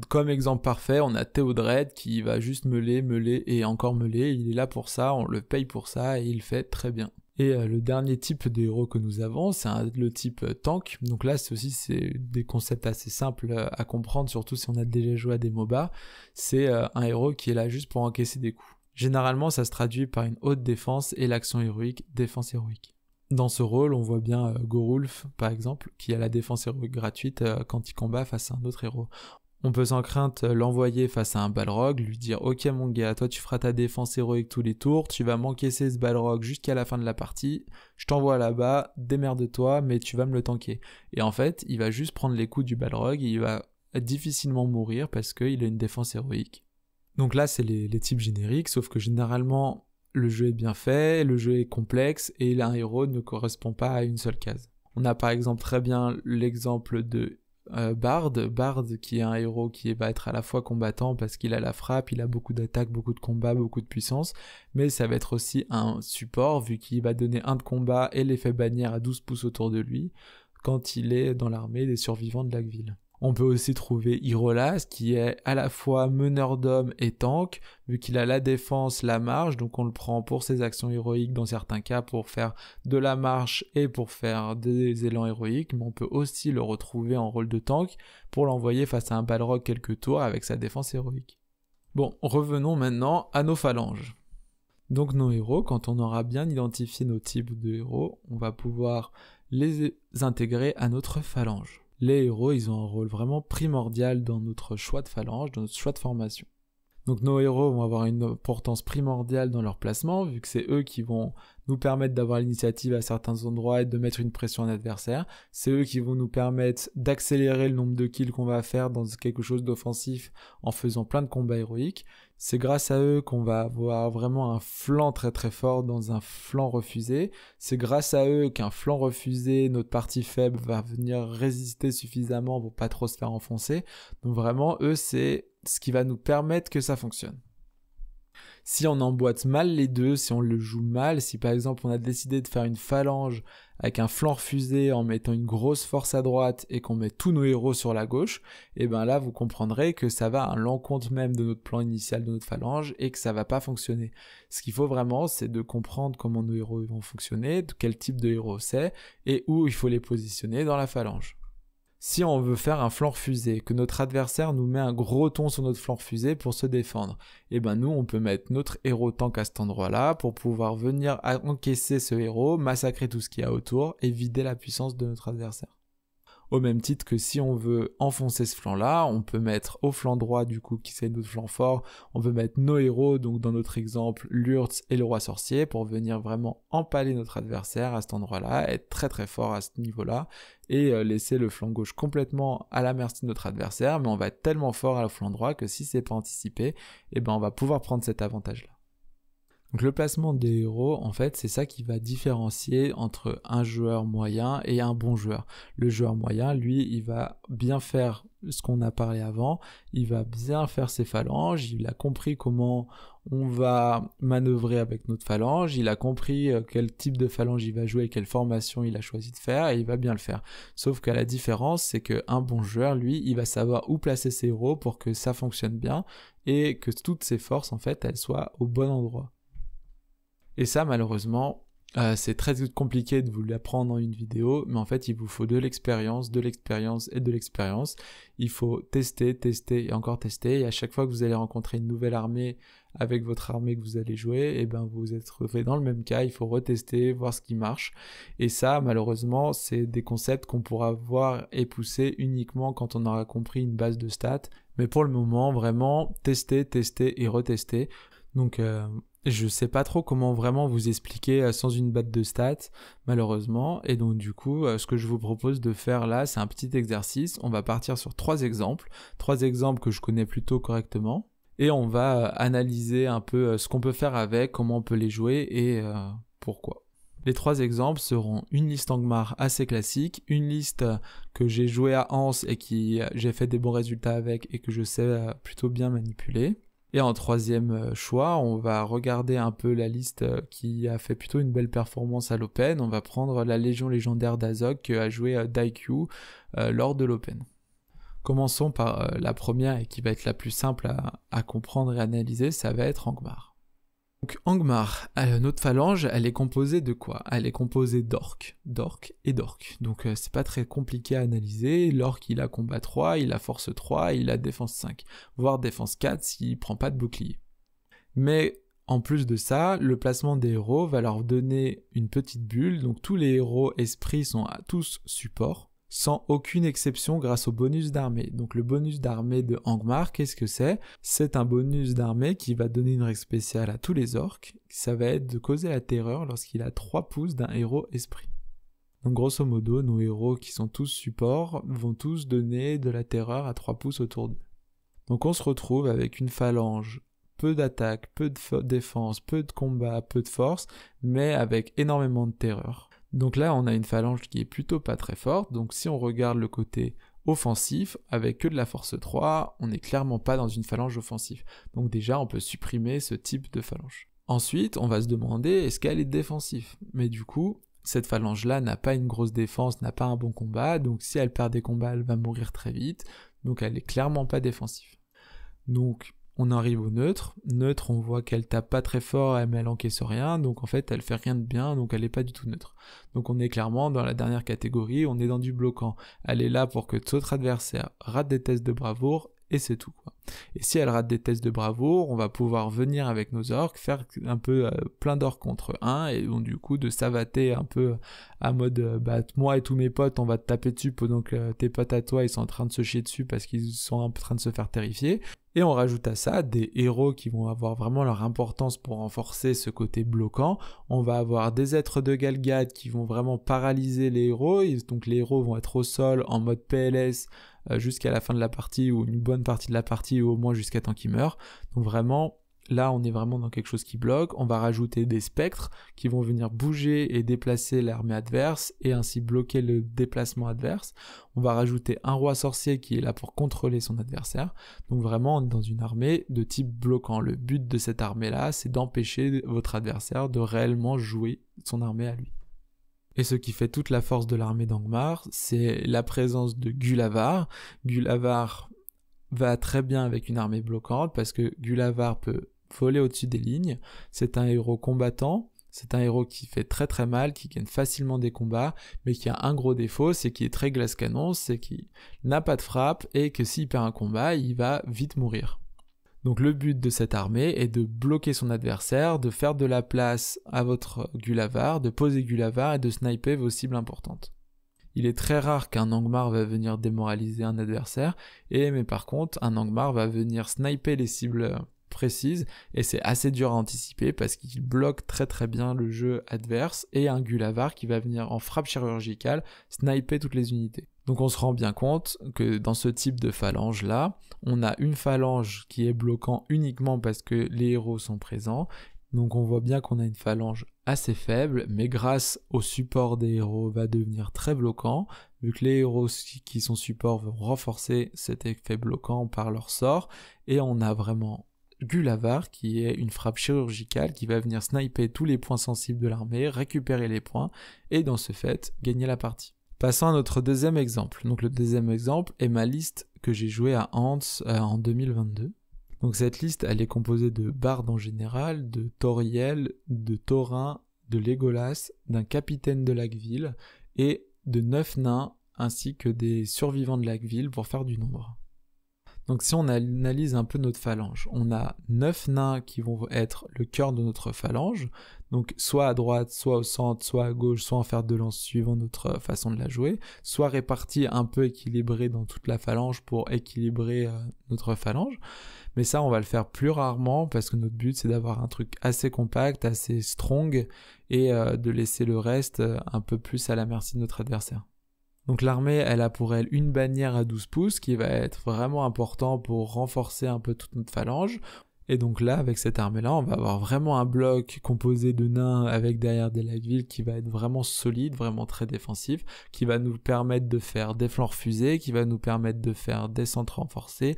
Comme exemple parfait, on a Théodred qui va juste meuler, meuler et encore meuler, il est là pour ça, on le paye pour ça, et il fait très bien. Et euh, le dernier type de héros que nous avons, c'est le type euh, tank. Donc là, c'est aussi c'est des concepts assez simples euh, à comprendre, surtout si on a déjà joué à des MOBA. C'est un héros qui est là juste pour encaisser des coups. Généralement, ça se traduit par une haute défense et l'action héroïque, défense héroïque. Dans ce rôle, on voit bien Gorulf, par exemple, qui a la défense héroïque gratuite quand il combat face à un autre héros. On peut sans crainte euh, l'envoyer face à un Balrog, lui dire Ok mon gars, toi tu feras ta défense héroïque tous les tours, tu vas m'encaisser ce Balrog jusqu'à la fin de la partie, je t'envoie là-bas, démerde-toi, mais tu vas me le tanker. Et en fait, il va juste prendre les coups du Balrog, et il va difficilement mourir parce qu'il a une défense héroïque. Donc là, c'est les, les types génériques, sauf que généralement, le jeu est bien fait, le jeu est complexe, et un héros ne correspond pas à une seule case. On a par exemple très bien l'exemple de euh, Bard, Bard qui est un héros qui va être à la fois combattant parce qu'il a la frappe, il a beaucoup d'attaques, beaucoup de combats, beaucoup de puissance, mais ça va être aussi un support vu qu'il va donner un de combat et l'effet bannière à 12 pouces autour de lui quand il est dans l'armée des survivants de ville. On peut aussi trouver Irolas qui est à la fois meneur d'hommes et tank, vu qu'il a la défense, la marche, donc on le prend pour ses actions héroïques dans certains cas pour faire de la marche et pour faire des élans héroïques, mais on peut aussi le retrouver en rôle de tank pour l'envoyer face à un balrog quelques tours avec sa défense héroïque. Bon, revenons maintenant à nos phalanges. Donc nos héros, quand on aura bien identifié nos types de héros, on va pouvoir les intégrer à notre phalange les héros, ils ont un rôle vraiment primordial dans notre choix de phalange, dans notre choix de formation. Donc nos héros vont avoir une importance primordiale dans leur placement, vu que c'est eux qui vont nous permettre d'avoir l'initiative à certains endroits et de mettre une pression à l'adversaire. C'est eux qui vont nous permettre d'accélérer le nombre de kills qu'on va faire dans quelque chose d'offensif en faisant plein de combats héroïques. C'est grâce à eux qu'on va avoir vraiment un flanc très très fort dans un flanc refusé. C'est grâce à eux qu'un flanc refusé, notre partie faible va venir résister suffisamment pour pas trop se faire enfoncer. Donc vraiment, eux, c'est ce qui va nous permettre que ça fonctionne. Si on emboîte mal les deux, si on le joue mal, si par exemple on a décidé de faire une phalange avec un flanc refusé en mettant une grosse force à droite et qu'on met tous nos héros sur la gauche, et eh bien là vous comprendrez que ça va à l'encontre même de notre plan initial de notre phalange et que ça va pas fonctionner. Ce qu'il faut vraiment c'est de comprendre comment nos héros vont fonctionner, de quel type de héros c'est et où il faut les positionner dans la phalange si on veut faire un flanc refusé, que notre adversaire nous met un gros ton sur notre flanc refusé pour se défendre, et eh ben nous on peut mettre notre héros tank à cet endroit-là pour pouvoir venir encaisser ce héros, massacrer tout ce qu'il y a autour et vider la puissance de notre adversaire au même titre que si on veut enfoncer ce flanc là, on peut mettre au flanc droit du coup qui c'est notre flanc fort, on veut mettre nos héros, donc dans notre exemple Lurtz et le roi sorcier pour venir vraiment empaler notre adversaire à cet endroit là, être très très fort à ce niveau là et euh, laisser le flanc gauche complètement à la merci de notre adversaire, mais on va être tellement fort à le flanc droit que si c'est pas anticipé, eh ben on va pouvoir prendre cet avantage là. Donc le placement des héros, en fait, c'est ça qui va différencier entre un joueur moyen et un bon joueur. Le joueur moyen, lui, il va bien faire ce qu'on a parlé avant, il va bien faire ses phalanges, il a compris comment on va manœuvrer avec notre phalange, il a compris euh, quel type de phalange il va jouer, quelle formation il a choisi de faire, et il va bien le faire. Sauf que la différence, c'est qu'un bon joueur, lui, il va savoir où placer ses héros pour que ça fonctionne bien, et que toutes ses forces, en fait, elles soient au bon endroit. Et ça, malheureusement, euh, c'est très compliqué de vous l'apprendre en une vidéo, mais en fait, il vous faut de l'expérience, de l'expérience et de l'expérience. Il faut tester, tester et encore tester. Et à chaque fois que vous allez rencontrer une nouvelle armée avec votre armée que vous allez jouer, et eh ben vous êtes retrouvé dans le même cas. Il faut retester, voir ce qui marche. Et ça, malheureusement, c'est des concepts qu'on pourra voir et pousser uniquement quand on aura compris une base de stats. Mais pour le moment, vraiment tester, tester et retester. Donc euh, je sais pas trop comment vraiment vous expliquer euh, sans une batte de stats, malheureusement. Et donc, du coup, euh, ce que je vous propose de faire là, c'est un petit exercice. On va partir sur trois exemples. Trois exemples que je connais plutôt correctement. Et on va euh, analyser un peu ce qu'on peut faire avec, comment on peut les jouer et pourquoi. Les trois exemples seront une liste Angmar assez classique, une liste que j'ai jouée à anse et qui j'ai fait des bons résultats avec et que je sais plutôt bien manipuler, et en troisième euh, choix, on va regarder un peu la liste euh, qui a fait plutôt une belle performance à l'Open. On va prendre la Légion légendaire d'Azog que a joué euh, Daikyu lors de l'Open. Commençons par la première et qui va être la plus simple à, à comprendre et analyser, ça va être Angmar. Donc Angmar, euh, notre phalange, elle est composée de quoi Elle est composée d'orques, d'orques et d'orques. Donc euh, c'est pas très compliqué à analyser. L'orque, il a combat 3, il a force 3, il a défense 5, voire défense 4 s'il prend pas de bouclier. Mais en plus de ça, le placement des héros va leur donner une petite bulle. Donc tous les héros esprits sont à tous supports sans aucune exception grâce au bonus d'armée. Donc le bonus d'armée de Angmar, qu'est-ce que c'est C'est un bonus d'armée qui va donner une règle spéciale à tous les orques, ça va être de causer la terreur lorsqu'il a 3 pouces d'un héros esprit. Donc grosso modo, nos héros qui sont tous supports vont tous donner de la terreur à 3 pouces autour d'eux. Donc on se retrouve avec une phalange peu d'attaque, peu de défense, peu de combat, peu de force, mais avec énormément de terreur. Donc là, on a une phalange qui est plutôt pas très forte. Donc si on regarde le côté offensif, avec que de la force 3, on n'est clairement pas dans une phalange offensive. Donc déjà, on peut supprimer ce type de phalange. Ensuite, on va se demander est-ce qu'elle est défensive Mais du coup, cette phalange-là n'a pas une grosse défense, n'a pas un bon combat, donc si elle perd des combats, elle va mourir très vite, donc elle est clairement pas défensive. Donc on arrive au neutre. Neutre, on voit qu'elle tape pas très fort, mais elle encaisse rien. Donc en fait, elle fait rien de bien, donc elle n'est pas du tout neutre. Donc on est clairement dans la dernière catégorie, on est dans du bloquant. Elle est là pour que d'autres adversaires rate des tests de bravoure et c'est tout. Quoi. Et si elle rate des tests de bravoure, on va pouvoir venir avec nos orques, faire un peu euh, plein d'orques contre un, et donc du coup de savater un peu euh, à mode euh, bah moi et tous mes potes, on va te taper dessus Donc tes potes à toi ils sont en train de se chier dessus parce qu'ils sont en train de se faire terrifier. Et on rajoute à ça des héros qui vont avoir vraiment leur importance pour renforcer ce côté bloquant. On va avoir des êtres de Galgad qui vont vraiment paralyser les héros. Donc les héros vont être au sol en mode PLS euh, jusqu'à la fin de la partie ou une bonne partie de la partie ou au moins jusqu'à temps qu'il meurt. Donc vraiment, là on est vraiment dans quelque chose qui bloque, on va rajouter des spectres qui vont venir bouger et déplacer l'armée adverse et ainsi bloquer le déplacement adverse. On va rajouter un roi sorcier qui est là pour contrôler son adversaire. Donc vraiment on est dans une armée de type bloquant. Le but de cette armée là c'est d'empêcher votre adversaire de réellement jouer son armée à lui. Et ce qui fait toute la force de l'armée d'Angmar, c'est la présence de Gulavar. Gulavar va très bien avec une armée bloquante parce que Gulavar peut voler au-dessus des lignes. C'est un héros combattant. C'est un héros qui fait très très mal, qui gagne facilement des combats, mais qui a un gros défaut, c'est qu'il est très glace-canon, c'est qu'il n'a pas de frappe et que s'il perd un combat, il va vite mourir. Donc le but de cette armée est de bloquer son adversaire, de faire de la place à votre Gulavar, de poser Gulavar et de sniper vos cibles importantes. Il est très rare qu'un Angmar va venir démoraliser un adversaire, et mais par contre, un Angmar va venir sniper les cibles précises, et c'est assez dur à anticiper parce qu'il bloque très très bien le jeu adverse, et un Gulavar qui va venir en frappe chirurgicale sniper toutes les unités. Donc on se rend bien compte que dans ce type de phalange là, on a une phalange qui est bloquant uniquement parce que les héros sont présents. Donc on voit bien qu'on a une phalange assez faible, mais grâce au support des héros va devenir très bloquant, vu que les héros qui sont supports vont renforcer cet effet bloquant par leur sort, et on a vraiment Gulavar qui est une frappe chirurgicale qui va venir sniper tous les points sensibles de l'armée, récupérer les points, et dans ce fait, gagner la partie. Passons à notre deuxième exemple. Donc le deuxième exemple est ma liste que j'ai jouée à Hans euh, en 2022. Donc cette liste, elle est composée de Bard en général, de Toriel, de Thorin, de Legolas, d'un capitaine de Lacville et de neuf nains ainsi que des survivants de Lacville pour faire du nombre. Donc si on analyse un peu notre phalange, on a 9 nains qui vont être le cœur de notre phalange, donc soit à droite, soit au centre, soit à gauche, soit en fer de lance suivant notre façon de la jouer, soit répartis un peu équilibrés dans toute la phalange pour équilibrer euh, notre phalange. Mais ça, on va le faire plus rarement parce que notre but c'est d'avoir un truc assez compact, assez strong et euh, de laisser le reste euh, un peu plus à la merci de notre adversaire. Donc l'armée, elle a pour elle une bannière à 12 pouces qui va être vraiment important pour renforcer un peu toute notre phalange. Et donc là, avec cette armée-là, on va avoir vraiment un bloc composé de nains avec derrière des lightvilles qui va être vraiment solide, vraiment très défensif, qui va nous permettre de faire des flancs refusés, qui va nous permettre de faire des centres renforcés.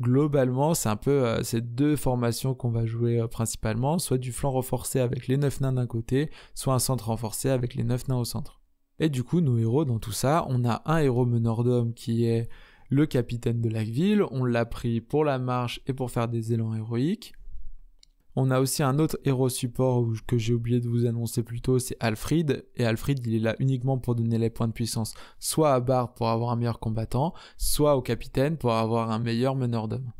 Globalement, c'est un peu euh, ces deux formations qu'on va jouer euh, principalement, soit du flanc renforcé avec les 9 nains d'un côté, soit un centre renforcé avec les 9 nains au centre. Et du coup, nos héros dans tout ça, on a un héros meneur d'hommes qui est le capitaine de la ville, on l'a pris pour la marche et pour faire des élans héroïques. On a aussi un autre héros support que j'ai oublié de vous annoncer plus tôt, c'est Alfred. Et Alfred, il est là uniquement pour donner les points de puissance, soit à Bard pour avoir un meilleur combattant, soit au capitaine pour avoir un meilleur meneur d'hommes.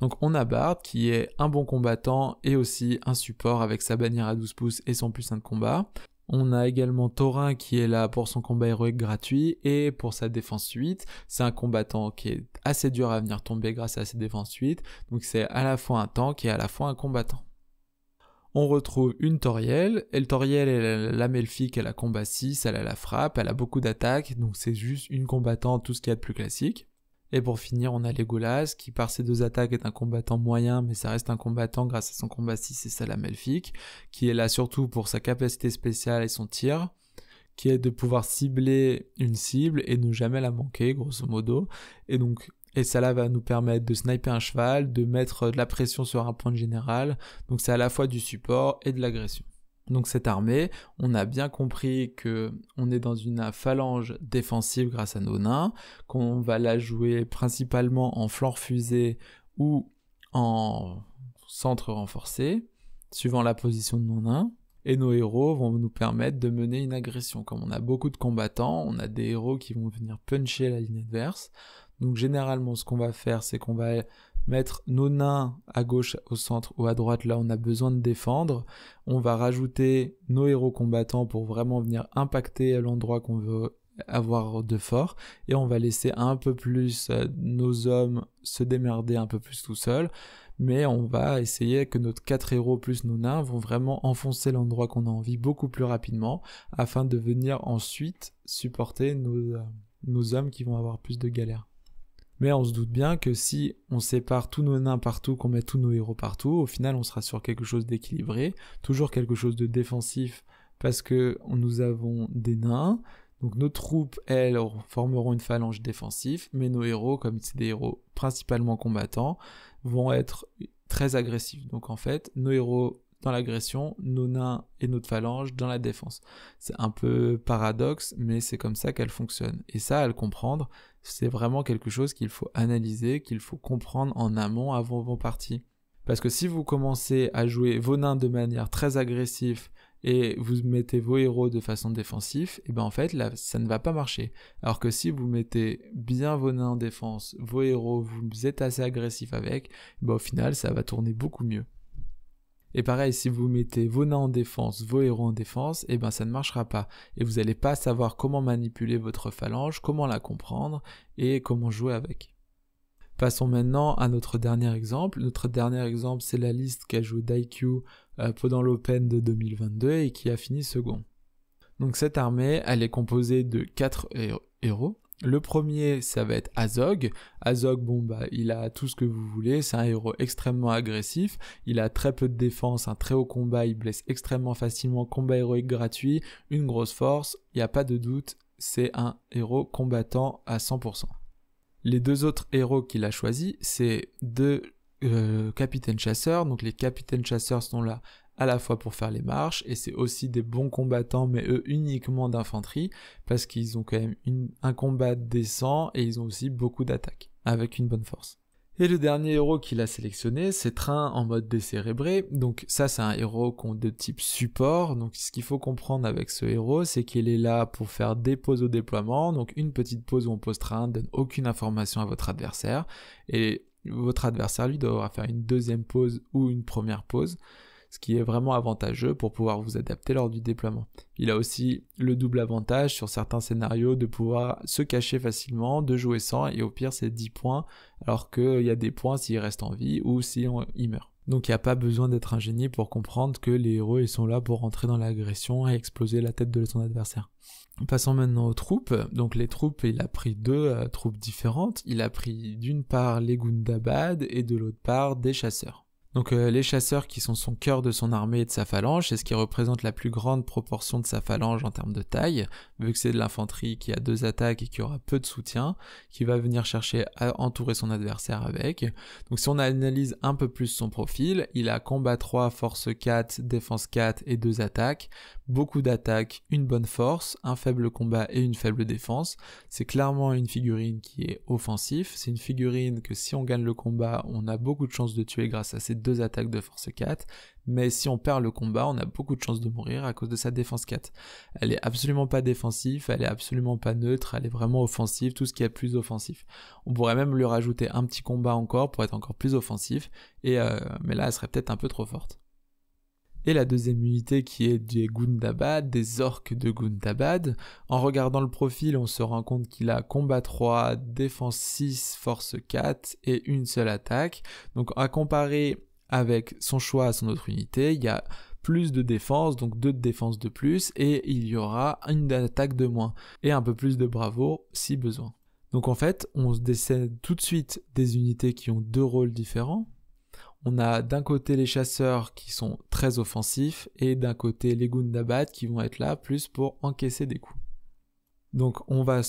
Donc on a Bard qui est un bon combattant et aussi un support avec sa bannière à 12 pouces et son puissant de combat. On a également Thorin qui est là pour son combat héroïque gratuit et pour sa défense 8. C'est un combattant qui est assez dur à venir tomber grâce à ses défenses 8. Donc c'est à la fois un tank et à la fois un combattant on retrouve une Toriel. Et Toriel, elle la Melfique, elle a combat 6, elle a la frappe, elle a beaucoup d'attaques, donc c'est juste une combattante, tout ce qu'il y a de plus classique. Et pour finir, on a Legolas, qui par ses deux attaques est un combattant moyen, mais ça reste un combattant grâce à son combat 6 et sa qui est là surtout pour sa capacité spéciale et son tir, qui est de pouvoir cibler une cible et ne jamais la manquer, grosso modo. Et donc, et ça va nous permettre de sniper un cheval, de mettre de la pression sur un point de général, donc c'est à la fois du support et de l'agression donc cette armée, on a bien compris que on est dans une phalange défensive grâce à nos nains, qu'on va la jouer principalement en flanc fusée ou en centre renforcé, suivant la position de nos nains. Et nos héros vont nous permettre de mener une agression. Comme on a beaucoup de combattants, on a des héros qui vont venir puncher la ligne adverse. Donc généralement, ce qu'on va faire, c'est qu'on va mettre nos nains à gauche, au centre ou à droite, là on a besoin de défendre. On va rajouter nos héros combattants pour vraiment venir impacter l'endroit qu'on veut avoir de fort et on va laisser un peu plus euh, nos hommes se démerder un peu plus tout seuls mais on va essayer que notre 4 héros plus nos nains vont vraiment enfoncer l'endroit qu'on a envie beaucoup plus rapidement afin de venir ensuite supporter nos, euh, nos hommes qui vont avoir plus de galères. Mais on se doute bien que si on sépare tous nos nains partout, qu'on met tous nos héros partout, au final on sera sur quelque chose d'équilibré, toujours quelque chose de défensif parce que nous avons des nains. Donc nos troupes, elles, formeront une phalange défensive, mais nos héros, comme c'est des héros principalement combattants, vont être très agressifs. Donc en fait, nos héros dans l'agression, nos nains et notre phalange dans la défense. C'est un peu paradoxe, mais c'est comme ça qu'elle fonctionne. Et ça, à le comprendre, c'est vraiment quelque chose qu'il faut analyser, qu'il faut comprendre en amont avant vos parties. Parce que si vous commencez à jouer vos nains de manière très agressive et vous mettez vos héros de façon défensive, et eh bien en fait là, ça ne va pas marcher. Alors que si vous mettez bien vos nains en défense, vos héros, vous êtes assez agressif avec, eh ben, au final ça va tourner beaucoup mieux. Et pareil, si vous mettez vos nains en défense, vos héros en défense, eh ben ça ne marchera pas. Et vous n'allez pas savoir comment manipuler votre phalange, comment la comprendre et comment jouer avec. Passons maintenant à notre dernier exemple. Notre dernier exemple, c'est la liste qu'a joué Daikyu euh, pendant l'Open de 2022 et qui a fini second. Donc cette armée, elle est composée de 4 héros, le premier, ça va être Azog. Azog, bon, bah, il a tout ce que vous voulez. C'est un héros extrêmement agressif. Il a très peu de défense, un très haut combat. Il blesse extrêmement facilement. Combat héroïque gratuit. Une grosse force. Il n'y a pas de doute. C'est un héros combattant à 100%. Les deux autres héros qu'il a choisis, c'est deux euh, capitaines chasseurs. Donc les capitaines chasseurs sont là à la fois pour faire les marches, et c'est aussi des bons combattants, mais eux uniquement d'infanterie, parce qu'ils ont quand même un combat décent, et ils ont aussi beaucoup d'attaques, avec une bonne force. Et le dernier héros qu'il a sélectionné, c'est Train en mode décérébré. Donc ça, c'est un héros de type support. Donc ce qu'il faut comprendre avec ce héros, c'est qu'il est là pour faire des pauses au déploiement. Donc une petite pause où on pose Train, donne aucune information à votre adversaire. Et votre adversaire, lui, devra faire une deuxième pause ou une première pause ce qui est vraiment avantageux pour pouvoir vous adapter lors du déploiement. Il a aussi le double avantage sur certains scénarios de pouvoir se cacher facilement, de jouer sans, et au pire c'est 10 points, alors qu'il y a des points s'il reste en vie ou si meurt. Donc il n'y a pas besoin d'être un génie pour comprendre que les héros ils sont là pour rentrer dans l'agression et exploser la tête de son adversaire. Passons maintenant aux troupes. Donc les troupes, il a pris deux euh, troupes différentes. Il a pris d'une part les Gundabad et de l'autre part des chasseurs. Donc euh, les chasseurs qui sont son cœur de son armée et de sa phalange, c'est ce qui représente la plus grande proportion de sa phalange en termes de taille, vu que c'est de l'infanterie qui a deux attaques et qui aura peu de soutien, qui va venir chercher à entourer son adversaire avec. Donc si on analyse un peu plus son profil, il a combat 3, force 4, défense 4 et deux attaques, beaucoup d'attaques, une bonne force, un faible combat et une faible défense. C'est clairement une figurine qui est offensif, c'est une figurine que si on gagne le combat, on a beaucoup de chances de tuer grâce à ses deux attaques de force 4, mais si on perd le combat, on a beaucoup de chances de mourir à cause de sa défense 4. Elle est absolument pas défensive, elle est absolument pas neutre, elle est vraiment offensive, tout ce qui est plus offensif. On pourrait même lui rajouter un petit combat encore pour être encore plus offensif, et euh, mais là elle serait peut-être un peu trop forte et la deuxième unité qui est des Gundabad, des orques de Gundabad. En regardant le profil, on se rend compte qu'il a combat 3, défense 6, force 4 et une seule attaque. Donc à comparer avec son choix à son autre unité, il y a plus de défense, donc deux de défense de plus, et il y aura une attaque de moins, et un peu plus de bravo si besoin. Donc en fait, on se décède tout de suite des unités qui ont deux rôles différents, on a d'un côté les chasseurs qui sont très offensifs et d'un côté les Gundabad qui vont être là plus pour encaisser des coups. Donc on va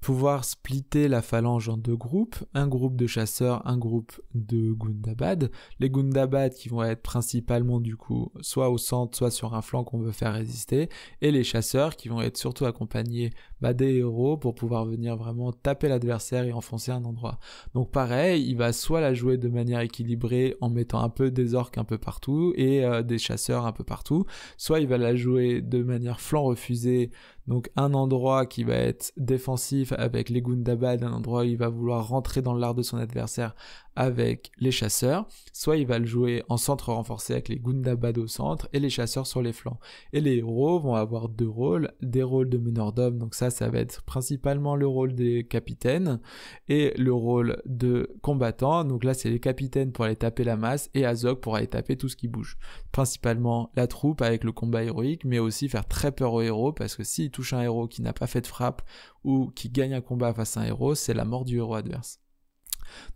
pouvoir splitter la phalange en deux groupes, un groupe de chasseurs, un groupe de Gundabad. Les Gundabad qui vont être principalement du coup soit au centre, soit sur un flanc qu'on veut faire résister, et les chasseurs qui vont être surtout accompagnés bah, des héros pour pouvoir venir vraiment taper l'adversaire et enfoncer un endroit. Donc pareil, il va soit la jouer de manière équilibrée en mettant un peu des orques un peu partout et euh, des chasseurs un peu partout, soit il va la jouer de manière flanc refusée donc un endroit qui va être défensif avec les Gundabad, un endroit où il va vouloir rentrer dans l'art de son adversaire avec les chasseurs, soit il va le jouer en centre renforcé avec les Gundabad au centre et les chasseurs sur les flancs. Et les héros vont avoir deux rôles, des rôles de meneur d'hommes, donc ça, ça va être principalement le rôle des capitaines et le rôle de combattants, donc là c'est les capitaines pour aller taper la masse et Azog pour aller taper tout ce qui bouge. Principalement la troupe avec le combat héroïque, mais aussi faire très peur aux héros parce que s'il touche un héros qui n'a pas fait de frappe ou qui gagne un combat face à un héros, c'est la mort du héros adverse.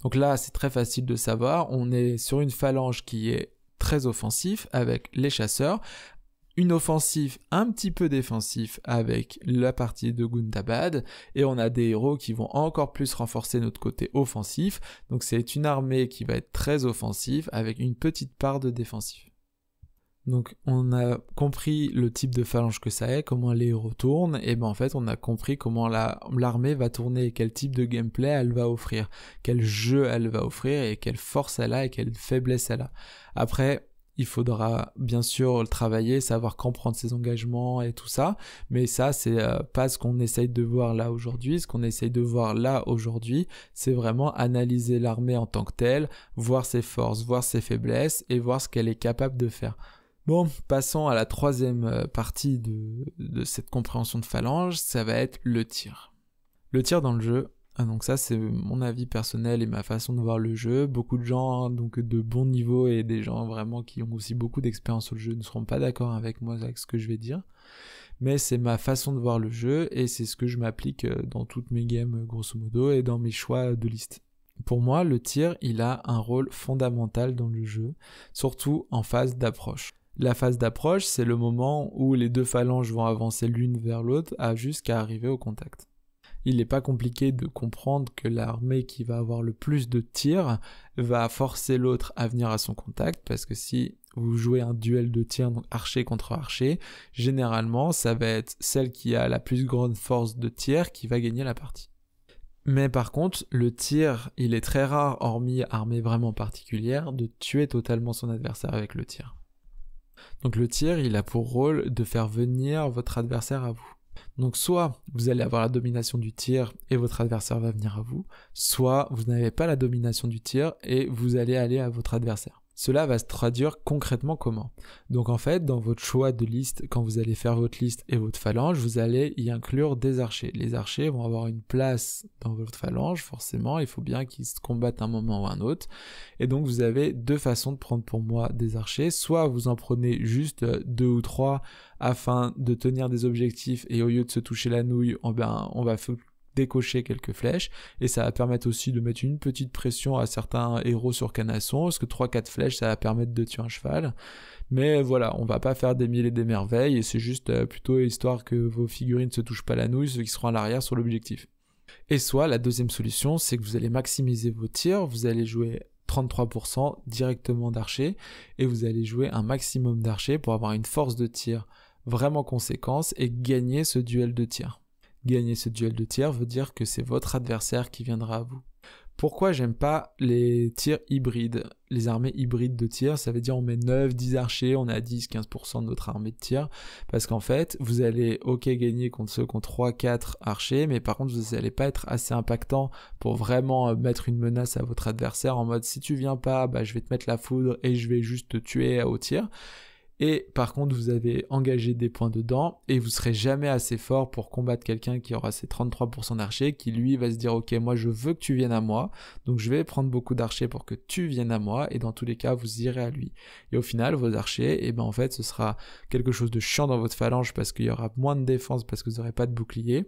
Donc là, c'est très facile de savoir. On est sur une phalange qui est très offensif avec les chasseurs, une offensive un petit peu défensif avec la partie de Gundabad et on a des héros qui vont encore plus renforcer notre côté offensif. Donc c'est une armée qui va être très offensive avec une petite part de défensif. Donc on a compris le type de phalange que ça est, comment les retourne, et ben en fait on a compris comment l'armée va tourner, quel type de gameplay elle va offrir, quel jeu elle va offrir, et quelle force elle a, et quelle faiblesse elle a. Après, il faudra bien sûr le travailler, savoir comprendre ses engagements et tout ça, mais ça c'est euh, pas ce qu'on essaye de voir là aujourd'hui, ce qu'on essaye de voir là aujourd'hui, c'est vraiment analyser l'armée en tant que telle, voir ses forces, voir ses faiblesses, et voir ce qu'elle est capable de faire. Bon, passons à la troisième euh, partie de, cette compréhension de phalange, ça va être le tir. Le tir dans le jeu, ah, donc ça c'est mon avis personnel et ma façon de voir le jeu. Beaucoup de gens hein, donc de bon niveau et des gens vraiment qui ont aussi beaucoup d'expérience sur le jeu ne seront pas d'accord avec moi avec ce que je vais dire. Mais c'est ma façon de voir le jeu et c'est ce que je m'applique euh, dans toutes mes games euh, grosso modo et dans mes choix de liste. Pour moi, le tir, il a un rôle fondamental dans le jeu, surtout en phase d'approche. La phase d'approche, c'est le moment où les deux phalanges vont avancer l'une vers l'autre jusqu'à arriver au contact. Il n'est pas compliqué de comprendre que l'armée qui va avoir le plus de tirs va forcer l'autre à venir à son contact, parce que si vous jouez un duel de tirs, donc archer contre archer, généralement, ça va être celle qui a la plus grande force de tir qui va gagner la partie. Mais par contre, le tir, il est très rare, hormis armée vraiment particulière, de tuer totalement son adversaire avec le tir. Donc le tir, il a pour rôle de faire venir votre adversaire à vous. Donc soit vous allez avoir la domination du tir et votre adversaire va venir à vous, soit vous n'avez pas la domination du tir et vous allez aller à votre adversaire. Cela va se traduire concrètement comment Donc en fait, dans votre choix de liste, quand vous allez faire votre liste et votre phalange, vous allez y inclure des archers. Les archers vont avoir une place dans votre phalange, forcément, il faut bien qu'ils se combattent un moment ou un autre. Et donc vous avez deux façons de prendre pour moi des archers. Soit vous en prenez juste euh, deux ou trois afin de tenir des objectifs et au lieu de se toucher la nouille, on, eh ben, on va décocher quelques flèches et ça va permettre aussi de mettre une petite pression à certains héros sur canasson parce que 3-4 flèches ça va permettre de tuer un cheval mais voilà on va pas faire des mille et des merveilles et c'est juste euh, plutôt histoire que vos figurines ne se touchent pas la nouille ceux qui seront à l'arrière sur l'objectif et soit la deuxième solution c'est que vous allez maximiser vos tirs vous allez jouer 33% directement d'archer et vous allez jouer un maximum d'archer pour avoir une force de tir vraiment conséquence et gagner ce duel de tir Gagner ce duel de tir veut dire que c'est votre adversaire qui viendra à vous. Pourquoi j'aime pas les tirs hybrides Les armées hybrides de tir, ça veut dire on met 9, 10 archers, on a 10, 15% de notre armée de tir. Parce qu'en fait, vous allez ok gagner contre ceux qui ont 3, 4 archers, mais par contre vous n'allez pas être assez impactant pour vraiment euh, mettre une menace à votre adversaire en mode si tu viens pas, bah, je vais te mettre la foudre et je vais juste te tuer haut tir. Et par contre, vous avez engagé des points dedans et vous serez jamais assez fort pour combattre quelqu'un qui aura ses 33% d'archers, qui lui va se dire ok, moi je veux que tu viennes à moi, donc je vais prendre beaucoup d'archers pour que tu viennes à moi et dans tous les cas vous irez à lui. Et au final, vos archers, et eh ben en fait, ce sera quelque chose de chiant dans votre phalange parce qu'il y aura moins de défense parce que vous n'aurez pas de bouclier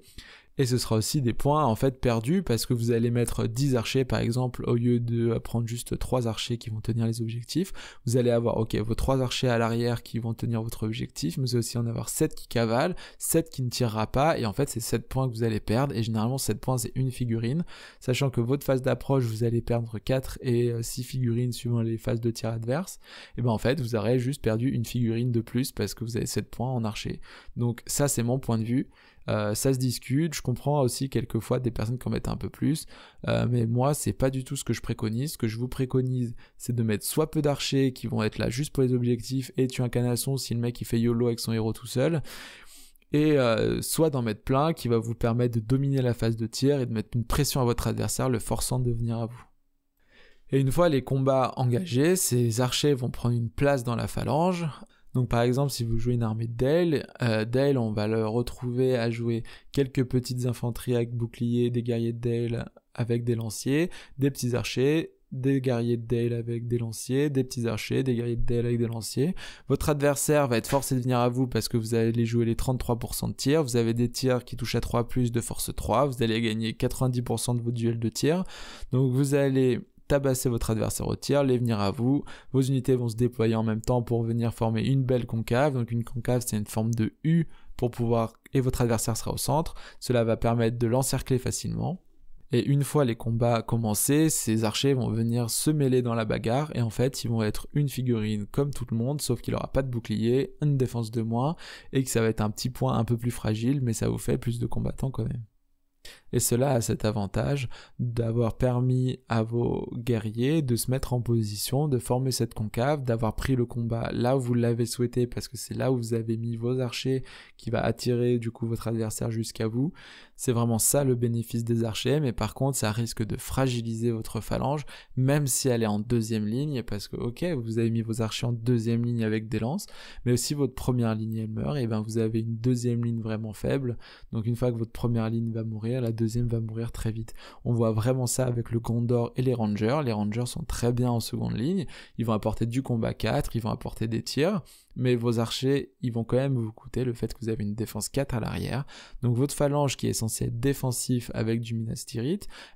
et ce sera aussi des points en fait perdus parce que vous allez mettre 10 archers par exemple au lieu de prendre juste 3 archers qui vont tenir les objectifs. Vous allez avoir ok vos 3 archers à l'arrière qui vont tenir votre objectif, mais vous allez aussi en avoir 7 qui cavalent, 7 qui ne tirera pas et en fait c'est 7 points que vous allez perdre et généralement 7 points c'est une figurine. Sachant que votre phase d'approche vous allez perdre 4 et 6 euh, figurines suivant les phases de tir adverse, et ben en fait vous aurez juste perdu une figurine de plus parce que vous avez 7 points en archer. Donc ça c'est mon point de vue. Euh, ça se discute. Je comprends aussi quelquefois des personnes qui en mettent un peu plus, euh, mais moi c'est pas du tout ce que je préconise. Ce que je vous préconise, c'est de mettre soit peu d'archers qui vont être là juste pour les objectifs et tuer un canasson si le mec il fait YOLO avec son héros tout seul, et euh, soit d'en mettre plein qui va vous permettre de dominer la phase de tir et de mettre une pression à votre adversaire, le forçant de venir à vous. Et une fois les combats engagés, ces archers vont prendre une place dans la phalange. Donc par exemple, si vous jouez une armée d'ailes, euh, d'ailes, on va le retrouver à jouer quelques petites infanteries avec boucliers, des guerriers d'ailes avec des lanciers, des petits archers, des guerriers d'ailes avec des lanciers, des petits archers, des guerriers d'ailes avec des lanciers. Votre adversaire va être forcé de venir à vous parce que vous allez jouer les 33% de tir, vous avez des tirs qui touchent à 3 de force 3, vous allez gagner 90% de vos duels de tir. Donc vous allez tabasser votre adversaire au tir, les venir à vous. Vos unités vont se déployer en même temps pour venir former une belle concave. Donc une concave, c'est une forme de U pour pouvoir et votre adversaire sera au centre. Cela va permettre de l'encercler facilement. Et une fois les combats commencés, ces archers vont venir se mêler dans la bagarre et en fait ils vont être une figurine comme tout le monde, sauf qu'il aura pas de bouclier, une défense de moins et que ça va être un petit point un peu plus fragile, mais ça vous fait plus de combattants quand même. Et cela a cet avantage d'avoir permis à vos guerriers de se mettre en position, de former cette concave, d'avoir pris le combat là où vous l'avez souhaité parce que c'est là où vous avez mis vos archers qui va attirer du coup votre adversaire jusqu'à vous, c'est vraiment ça le bénéfice des archers, mais par contre, ça risque de fragiliser votre phalange, même si elle est en deuxième ligne, parce que, ok, vous avez mis vos archers en deuxième ligne avec des lances, mais si votre première ligne elle meurt, et ben vous avez une deuxième ligne vraiment faible. Donc une fois que votre première ligne va mourir, la deuxième va mourir très vite. On voit vraiment ça avec le Gondor et les Rangers. Les Rangers sont très bien en seconde ligne. Ils vont apporter du combat 4, ils vont apporter des tirs mais vos archers, ils vont quand même vous coûter le fait que vous avez une défense 4 à l'arrière. Donc votre phalange qui est censée être défensif avec du Minas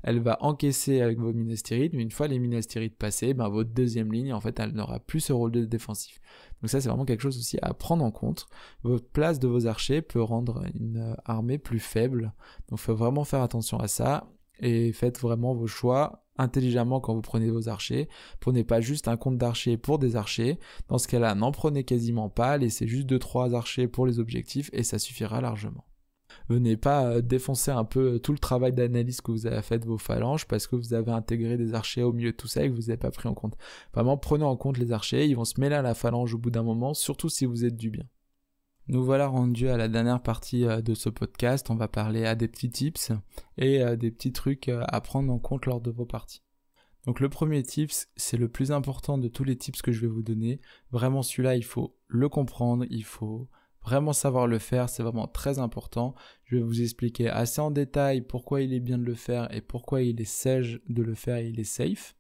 elle va encaisser avec vos Minas mais une fois les Minas passés, ben votre deuxième ligne, en fait, elle n'aura plus ce rôle de défensif. Donc ça, c'est vraiment quelque chose aussi à prendre en compte. Votre place de vos archers peut rendre une euh, armée plus faible. Donc faut vraiment faire attention à ça et faites vraiment vos choix intelligemment quand vous prenez vos archers. Prenez pas juste un compte d'archers pour des archers. Dans ce cas-là, n'en prenez quasiment pas, laissez juste 2-3 archers pour les objectifs et ça suffira largement. Venez pas euh, défoncer un peu euh, tout le travail d'analyse que vous avez fait de vos phalanges parce que vous avez intégré des archers au milieu de tout ça et que vous n'avez pas pris en compte. Vraiment, prenez en compte les archers, ils vont se mêler à la phalange au bout d'un moment, surtout si vous êtes du bien. Nous voilà rendus à la dernière partie euh, de ce podcast. On va parler à des petits tips et euh, des petits trucs euh, à prendre en compte lors de vos parties. Donc le premier tips, c'est le plus important de tous les tips que je vais vous donner. Vraiment celui-là, il faut le comprendre, il faut vraiment savoir le faire, c'est vraiment très important. Je vais vous expliquer assez en détail pourquoi il est bien de le faire et pourquoi il est sage de le faire et il est safe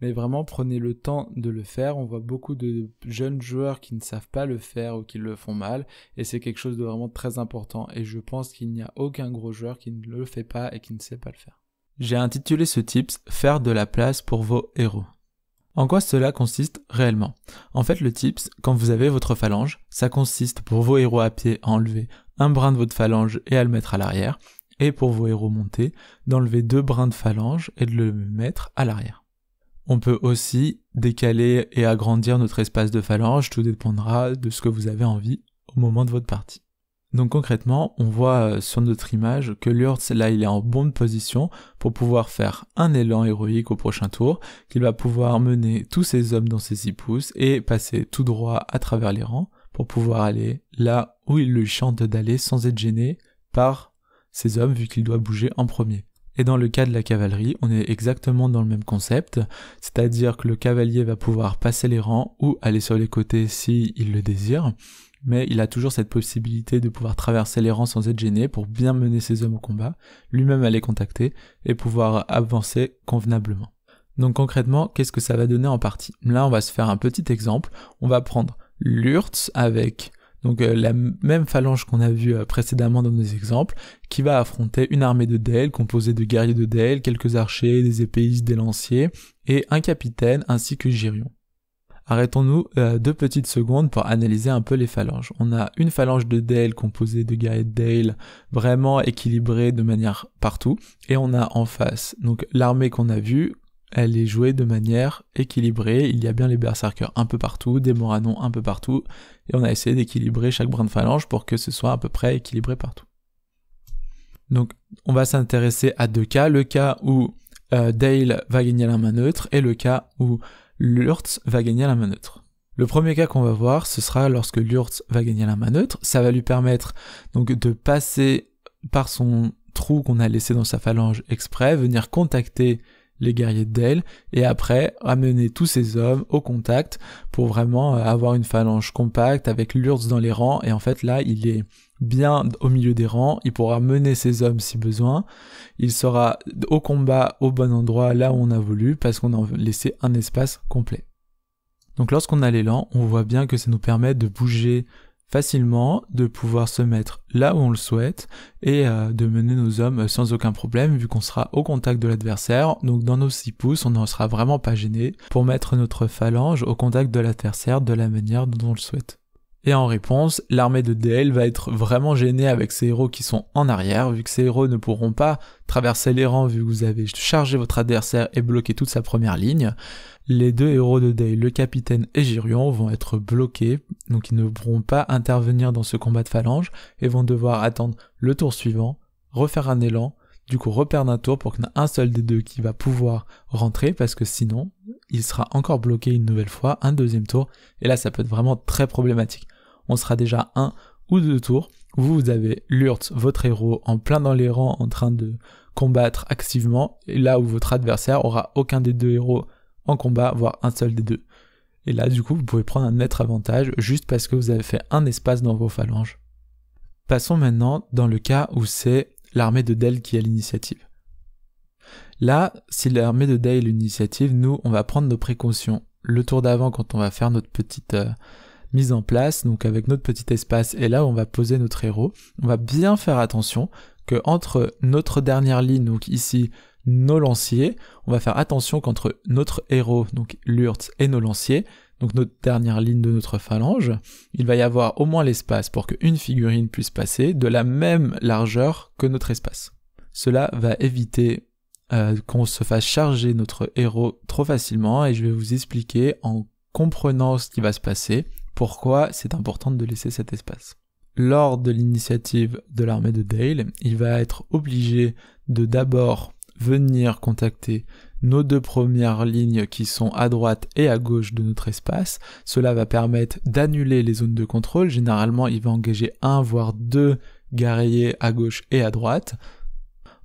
mais vraiment prenez le temps de le faire. On voit beaucoup de jeunes joueurs qui ne savent pas le faire ou qui le font mal, et c'est quelque chose de vraiment très important, et je pense qu'il n'y a aucun gros joueur qui ne le fait pas et qui ne sait pas le faire. J'ai intitulé ce tips Faire de la place pour vos héros. En quoi cela consiste réellement En fait, le tips, quand vous avez votre phalange, ça consiste pour vos héros à pied à enlever un brin de votre phalange et à le mettre à l'arrière, et pour vos héros montés, d'enlever deux brins de phalange et de le mettre à l'arrière. On peut aussi décaler et agrandir notre espace de phalange, tout dépendra de ce que vous avez envie au moment de votre partie. Donc concrètement, on voit euh, sur notre image que Lurz là, il est en bonne position pour pouvoir faire un élan héroïque au prochain tour, qu'il va pouvoir mener tous ses hommes dans ses six pouces et passer tout droit à travers les rangs pour pouvoir aller là où il lui chante d'aller sans être gêné par ses hommes vu qu'il doit bouger en premier. Et dans le cas de la cavalerie, on est exactement dans le même concept, c'est-à-dire que le cavalier va pouvoir passer les rangs ou aller sur les côtés s'il le désire, mais il a toujours cette possibilité de pouvoir traverser les rangs sans être gêné pour bien mener ses hommes au combat, lui-même aller contacter et pouvoir avancer convenablement. Donc concrètement, qu'est-ce que ça va donner en partie Là, on va se faire un petit exemple. On va prendre l'URTS avec donc euh, la même phalange qu'on a vue euh, précédemment dans nos exemples, qui va affronter une armée de Dale composée de guerriers de Dale, quelques archers, des épéistes, des lanciers, et un capitaine ainsi que Girion. Arrêtons-nous euh, deux petites secondes pour analyser un peu les phalanges. On a une phalange de Dale composée de guerriers de Dale vraiment équilibrée de manière partout. Et on a en face donc l'armée qu'on a vue elle est jouée de manière équilibrée. Il y a bien les berserkers un peu partout, des moranons un peu partout, et on a essayé d'équilibrer chaque brin de phalange pour que ce soit à peu près équilibré partout. Donc on va s'intéresser à deux cas, le cas où euh, Dale va gagner la main neutre et le cas où Lurtz va gagner la main neutre. Le premier cas qu'on va voir, ce sera lorsque Lurtz va gagner la main neutre, ça va lui permettre donc de passer par son trou qu'on a laissé dans sa phalange exprès, venir contacter les guerriers d'elle et après amener tous ces hommes au contact pour vraiment euh, avoir une phalange compacte avec l'urse dans les rangs, et en fait là il est bien au milieu des rangs, il pourra mener ses hommes si besoin, il sera au combat au bon endroit là où on a voulu, parce qu'on a laissé un espace complet. Donc lorsqu'on a l'élan, on voit bien que ça nous permet de bouger facilement, de pouvoir se mettre là où on le souhaite et euh, de mener nos hommes sans aucun problème vu qu'on sera au contact de l'adversaire. Donc dans nos 6 pouces, on n'en sera vraiment pas gêné pour mettre notre phalange au contact de l'adversaire de la manière dont on le souhaite. Et en réponse, l'armée de DL va être vraiment gênée avec ses héros qui sont en arrière, vu que ces héros ne pourront pas traverser les rangs vu que vous avez chargé votre adversaire et bloqué toute sa première ligne les deux héros de Day, le capitaine et Girion, vont être bloqués, donc ils ne pourront pas intervenir dans ce combat de phalange et vont devoir attendre le tour suivant, refaire un élan, du coup reperdre un tour pour qu'il un seul des deux qui va pouvoir rentrer parce que sinon il sera encore bloqué une nouvelle fois, un deuxième tour, et là ça peut être vraiment très problématique. On sera déjà un ou deux tours, vous, avez l'Urt, votre héros, en plein dans les rangs en train de combattre activement, et là où votre adversaire aura aucun des deux héros combat, voire un seul des deux. Et là, du coup, vous pouvez prendre un net avantage juste parce que vous avez fait un espace dans vos phalanges. Passons maintenant dans le cas où c'est l'armée de Dell qui a l'initiative. Là, si l'armée de Dell a l'initiative, nous, on va prendre nos précautions. Le tour d'avant, quand on va faire notre petite euh, mise en place, donc avec notre petit espace, et là, on va poser notre héros, on va bien faire attention que entre notre dernière ligne, donc ici, nos lanciers, on va faire attention qu'entre notre héros, donc l'Urtz, et nos lanciers, donc notre dernière ligne de notre phalange, il va y avoir au moins l'espace pour qu'une figurine puisse passer de la même largeur que notre espace. Cela va éviter euh, qu'on se fasse charger notre héros trop facilement et je vais vous expliquer en comprenant ce qui va se passer pourquoi c'est important de laisser cet espace. Lors de l'initiative de l'armée de Dale, il va être obligé de d'abord venir contacter nos deux premières lignes qui sont à droite et à gauche de notre espace. Cela va permettre d'annuler les zones de contrôle. Généralement, il va engager un voire deux guerriers à gauche et à droite.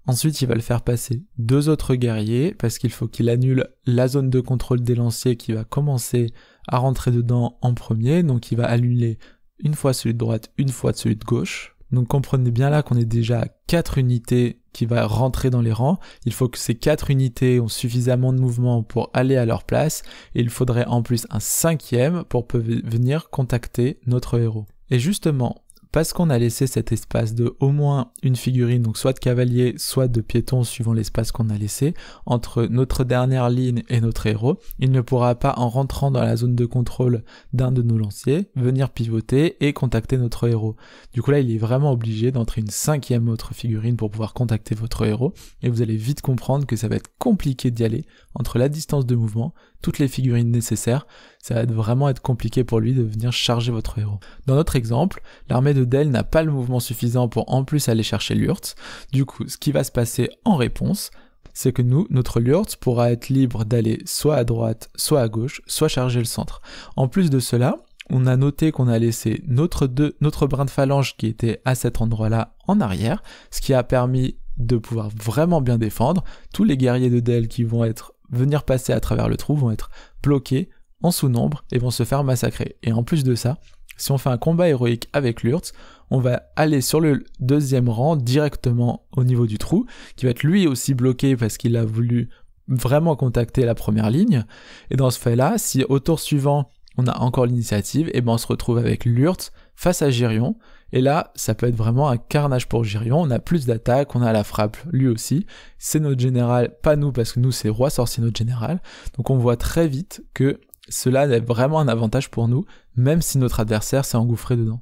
Ensuite, il va le faire passer deux autres guerriers parce qu'il faut qu'il annule la zone de contrôle des lanciers qui va commencer à rentrer dedans en premier. Donc, il va annuler une fois celui de droite, une fois celui de gauche. Donc, comprenez bien là qu'on est déjà à quatre unités qui va rentrer dans les rangs. Il faut que ces quatre unités ont suffisamment de mouvement pour aller à leur place. Et il faudrait en plus un cinquième pour venir contacter notre héros. Et justement, parce qu'on a laissé cet espace de au moins une figurine, donc soit de cavalier, soit de piéton, suivant l'espace qu'on a laissé, entre notre dernière ligne et notre héros, il ne pourra pas, en rentrant dans la zone de contrôle d'un de nos lanciers, venir pivoter et contacter notre héros. Du coup là, il est vraiment obligé d'entrer une cinquième autre figurine pour pouvoir contacter votre héros, et vous allez vite comprendre que ça va être compliqué d'y aller entre la distance de mouvement toutes les figurines nécessaires, ça va vraiment être compliqué pour lui de venir charger votre héros. Dans notre exemple, l'armée de Dell n'a pas le mouvement suffisant pour en plus aller chercher Lurtz. Du coup, ce qui va se passer en réponse, c'est que nous, notre Lurtz pourra être libre d'aller soit à droite, soit à gauche, soit charger le centre. En plus de cela, on a noté qu'on a laissé notre, deux, notre brin de phalange qui était à cet endroit-là en arrière, ce qui a permis de pouvoir vraiment bien défendre. Tous les guerriers de Dell qui vont être venir passer à travers le trou vont être bloqués en sous-nombre et vont se faire massacrer. Et en plus de ça, si on fait un combat héroïque avec Lurtz, on va aller sur le deuxième rang directement au niveau du trou, qui va être lui aussi bloqué parce qu'il a voulu vraiment contacter la première ligne. Et dans ce fait-là, si au tour suivant on a encore l'initiative, et eh ben on se retrouve avec Lurtz face à Girion. Et là, ça peut être vraiment un carnage pour Girion. On a plus d'attaques, on a la frappe lui aussi. C'est notre général, pas nous, parce que nous, c'est roi sorcier notre général. Donc on voit très vite que cela est vraiment un avantage pour nous, même si notre adversaire s'est engouffré dedans.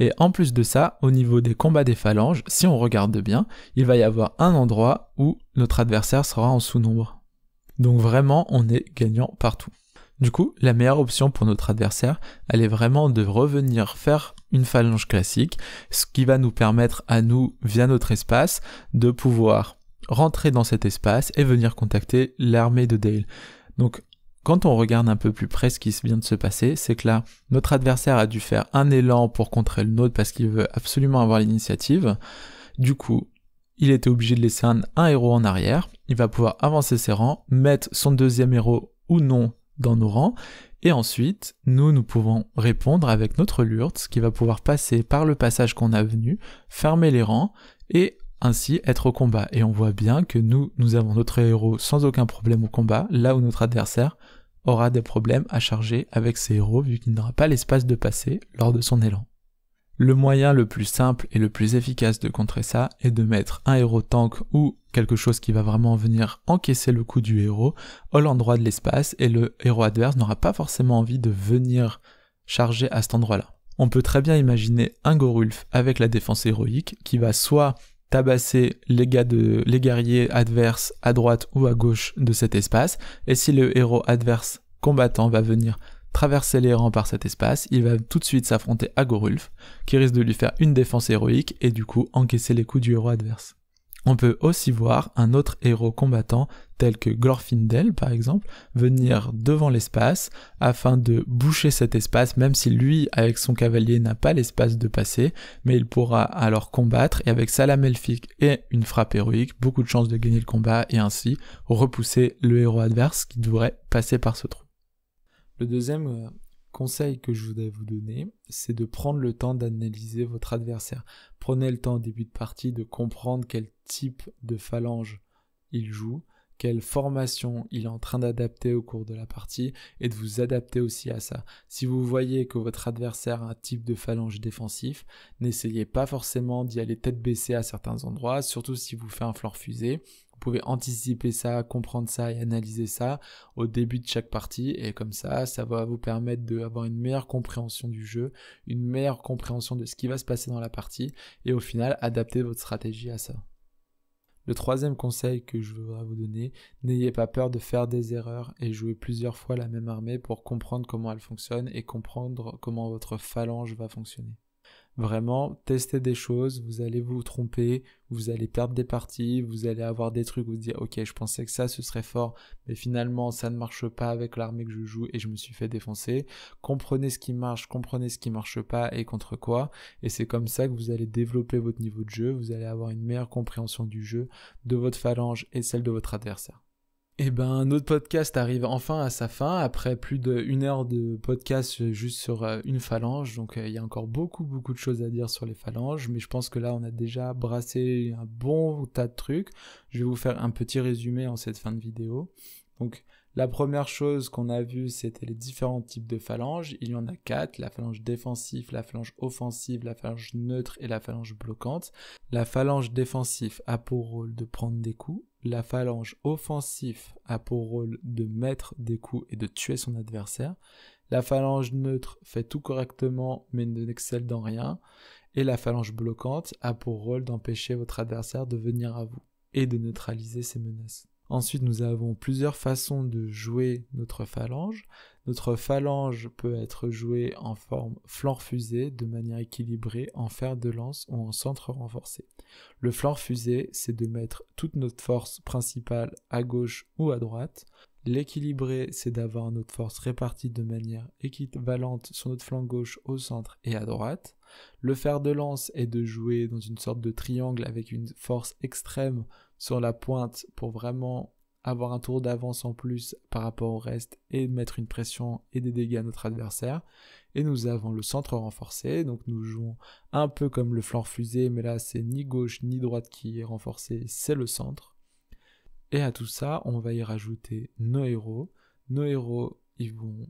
Et en plus de ça, au niveau des combats des phalanges, si on regarde bien, il va y avoir un endroit où notre adversaire sera en sous-nombre. Donc vraiment, on est gagnant partout. Du coup, la meilleure option pour notre adversaire, elle est vraiment de revenir faire une phalange classique, ce qui va nous permettre à nous, via notre espace, de pouvoir rentrer dans cet espace et venir contacter l'armée de Dale. Donc, quand on regarde un peu plus près ce qui vient de se passer, c'est que là, notre adversaire a dû faire un élan pour contrer le nôtre parce qu'il veut absolument avoir l'initiative. Du coup, il était obligé de laisser un, un, héros en arrière. Il va pouvoir avancer ses rangs, mettre son deuxième héros ou non dans nos rangs. Et ensuite, nous, nous pouvons répondre avec notre Lurtz qui va pouvoir passer par le passage qu'on a venu, fermer les rangs et ainsi être au combat. Et on voit bien que nous, nous avons notre héros sans aucun problème au combat, là où notre adversaire aura des problèmes à charger avec ses héros vu qu'il n'aura pas l'espace de passer lors de son élan. Le moyen le plus simple et le plus efficace de contrer ça est de mettre un héros tank ou quelque chose qui va vraiment venir encaisser le coup du héros à l'endroit de l'espace et le héros adverse n'aura pas forcément envie de venir charger à cet endroit-là. On peut très bien imaginer un Gorulf avec la défense héroïque qui va soit tabasser les, gars de, les guerriers adverses à droite ou à gauche de cet espace et si le héros adverse combattant va venir traverser les rangs par cet espace, il va tout de suite s'affronter à Gorulf, qui risque de lui faire une défense héroïque et du coup encaisser les coups du héros adverse. On peut aussi voir un autre héros combattant, tel que Glorfindel par exemple, venir devant l'espace afin de boucher cet espace, même si lui, avec son cavalier, n'a pas l'espace de passer, mais il pourra alors combattre et avec Salam Elfique et une frappe héroïque, beaucoup de chances de gagner le combat et ainsi repousser le héros adverse qui devrait passer par ce trou. Le deuxième euh, conseil que je voudrais vous donner, c'est de prendre le temps d'analyser votre adversaire. Prenez le temps au début de partie de comprendre quel type de phalange il joue, quelle formation il est en train d'adapter au cours de la partie et de vous adapter aussi à ça. Si vous voyez que votre adversaire a un type de phalange défensif, n'essayez pas forcément d'y aller tête baissée à certains endroits, surtout si vous faites un flanc fusée. Vous pouvez anticiper ça, comprendre ça et analyser ça au début de chaque partie et comme ça, ça va vous permettre d'avoir une meilleure compréhension du jeu, une meilleure compréhension de ce qui va se passer dans la partie et au final adapter votre stratégie à ça. Le troisième conseil que je voudrais vous donner, n'ayez pas peur de faire des erreurs et jouez plusieurs fois la même armée pour comprendre comment elle fonctionne et comprendre comment votre phalange va fonctionner. Vraiment, testez des choses, vous allez vous tromper, vous allez perdre des parties, vous allez avoir des trucs, vous dire ok je pensais que ça ce serait fort, mais finalement ça ne marche pas avec l'armée que je joue et je me suis fait défoncer. Comprenez ce qui marche, comprenez ce qui marche pas et contre quoi, et c'est comme ça que vous allez développer votre niveau de jeu, vous allez avoir une meilleure compréhension du jeu, de votre phalange et celle de votre adversaire. Eh ben, notre podcast arrive enfin à sa fin après plus d'une heure de podcast juste sur euh, une phalange. Donc, euh, il y a encore beaucoup, beaucoup de choses à dire sur les phalanges. Mais je pense que là, on a déjà brassé un bon tas de trucs. Je vais vous faire un petit résumé en cette fin de vidéo. Donc, la première chose qu'on a vue, c'était les différents types de phalanges. Il y en a quatre, la phalange défensive, la phalange offensive, la phalange neutre et la phalange bloquante. La phalange défensive a pour rôle de prendre des coups la phalange offensive a pour rôle de mettre des coups et de tuer son adversaire. La phalange neutre fait tout correctement mais ne excelle dans rien. Et la phalange bloquante a pour rôle d'empêcher votre adversaire de venir à vous et de neutraliser ses menaces. Ensuite, nous avons plusieurs façons de jouer notre phalange. Notre phalange peut être jouée en forme flanc fusée, de manière équilibrée, en fer de lance ou en centre renforcé. Le flanc fusée, c'est de mettre toute notre force principale à gauche ou à droite. L'équilibré, c'est d'avoir notre force répartie de manière équivalente sur notre flanc gauche, au centre et à droite. Le fer de lance est de jouer dans une sorte de triangle avec une force extrême sur la pointe pour vraiment avoir un tour d'avance en plus par rapport au reste et mettre une pression et des dégâts à notre adversaire. Et nous avons le centre renforcé, donc nous jouons un peu comme le flanc fusé mais là c'est ni gauche ni droite qui est renforcé, c'est le centre. Et à tout ça, on va y rajouter nos héros. Nos héros, ils vont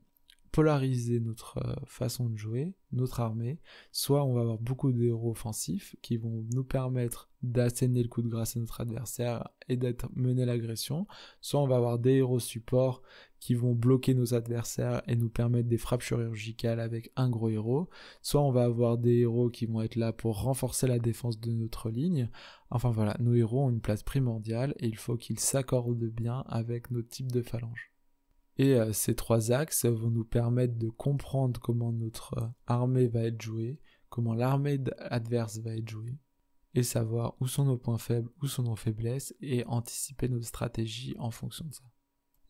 polariser notre euh, façon de jouer, notre armée, soit on va avoir beaucoup d'héros offensifs qui vont nous permettre d'asséner le coup de grâce à notre adversaire et d'être mener l'agression, soit on va avoir des héros support qui vont bloquer nos adversaires et nous permettre des frappes chirurgicales avec un gros héros, soit on va avoir des héros qui vont être là pour renforcer la défense de notre ligne. Enfin voilà, nos héros ont une place primordiale et il faut qu'ils s'accordent bien avec nos types de phalanges. Et euh, ces trois axes vont nous permettre de comprendre comment notre euh, armée va être jouée, comment l'armée adverse va être jouée, et savoir où sont nos points faibles, où sont nos faiblesses, et anticiper nos stratégies en fonction de ça.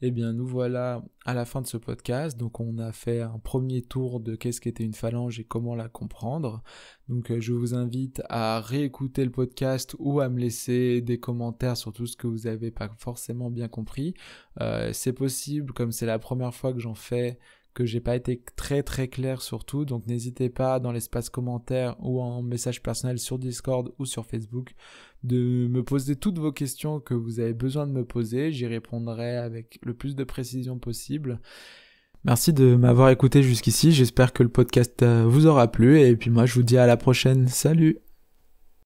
Eh bien, nous voilà à la fin de ce podcast. Donc, on a fait un premier tour de qu'est-ce qu'était une phalange et comment la comprendre. Donc, euh, je vous invite à réécouter le podcast ou à me laisser des commentaires sur tout ce que vous n'avez pas forcément bien compris. Euh, c'est possible, comme c'est la première fois que j'en fais, que j'ai pas été très très clair sur tout. Donc n'hésitez pas dans l'espace commentaire ou en message personnel sur Discord ou sur Facebook de me poser toutes vos questions que vous avez besoin de me poser. J'y répondrai avec le plus de précision possible. Merci de m'avoir écouté jusqu'ici. J'espère que le podcast euh, vous aura plu. Et puis moi, je vous dis à la prochaine. Salut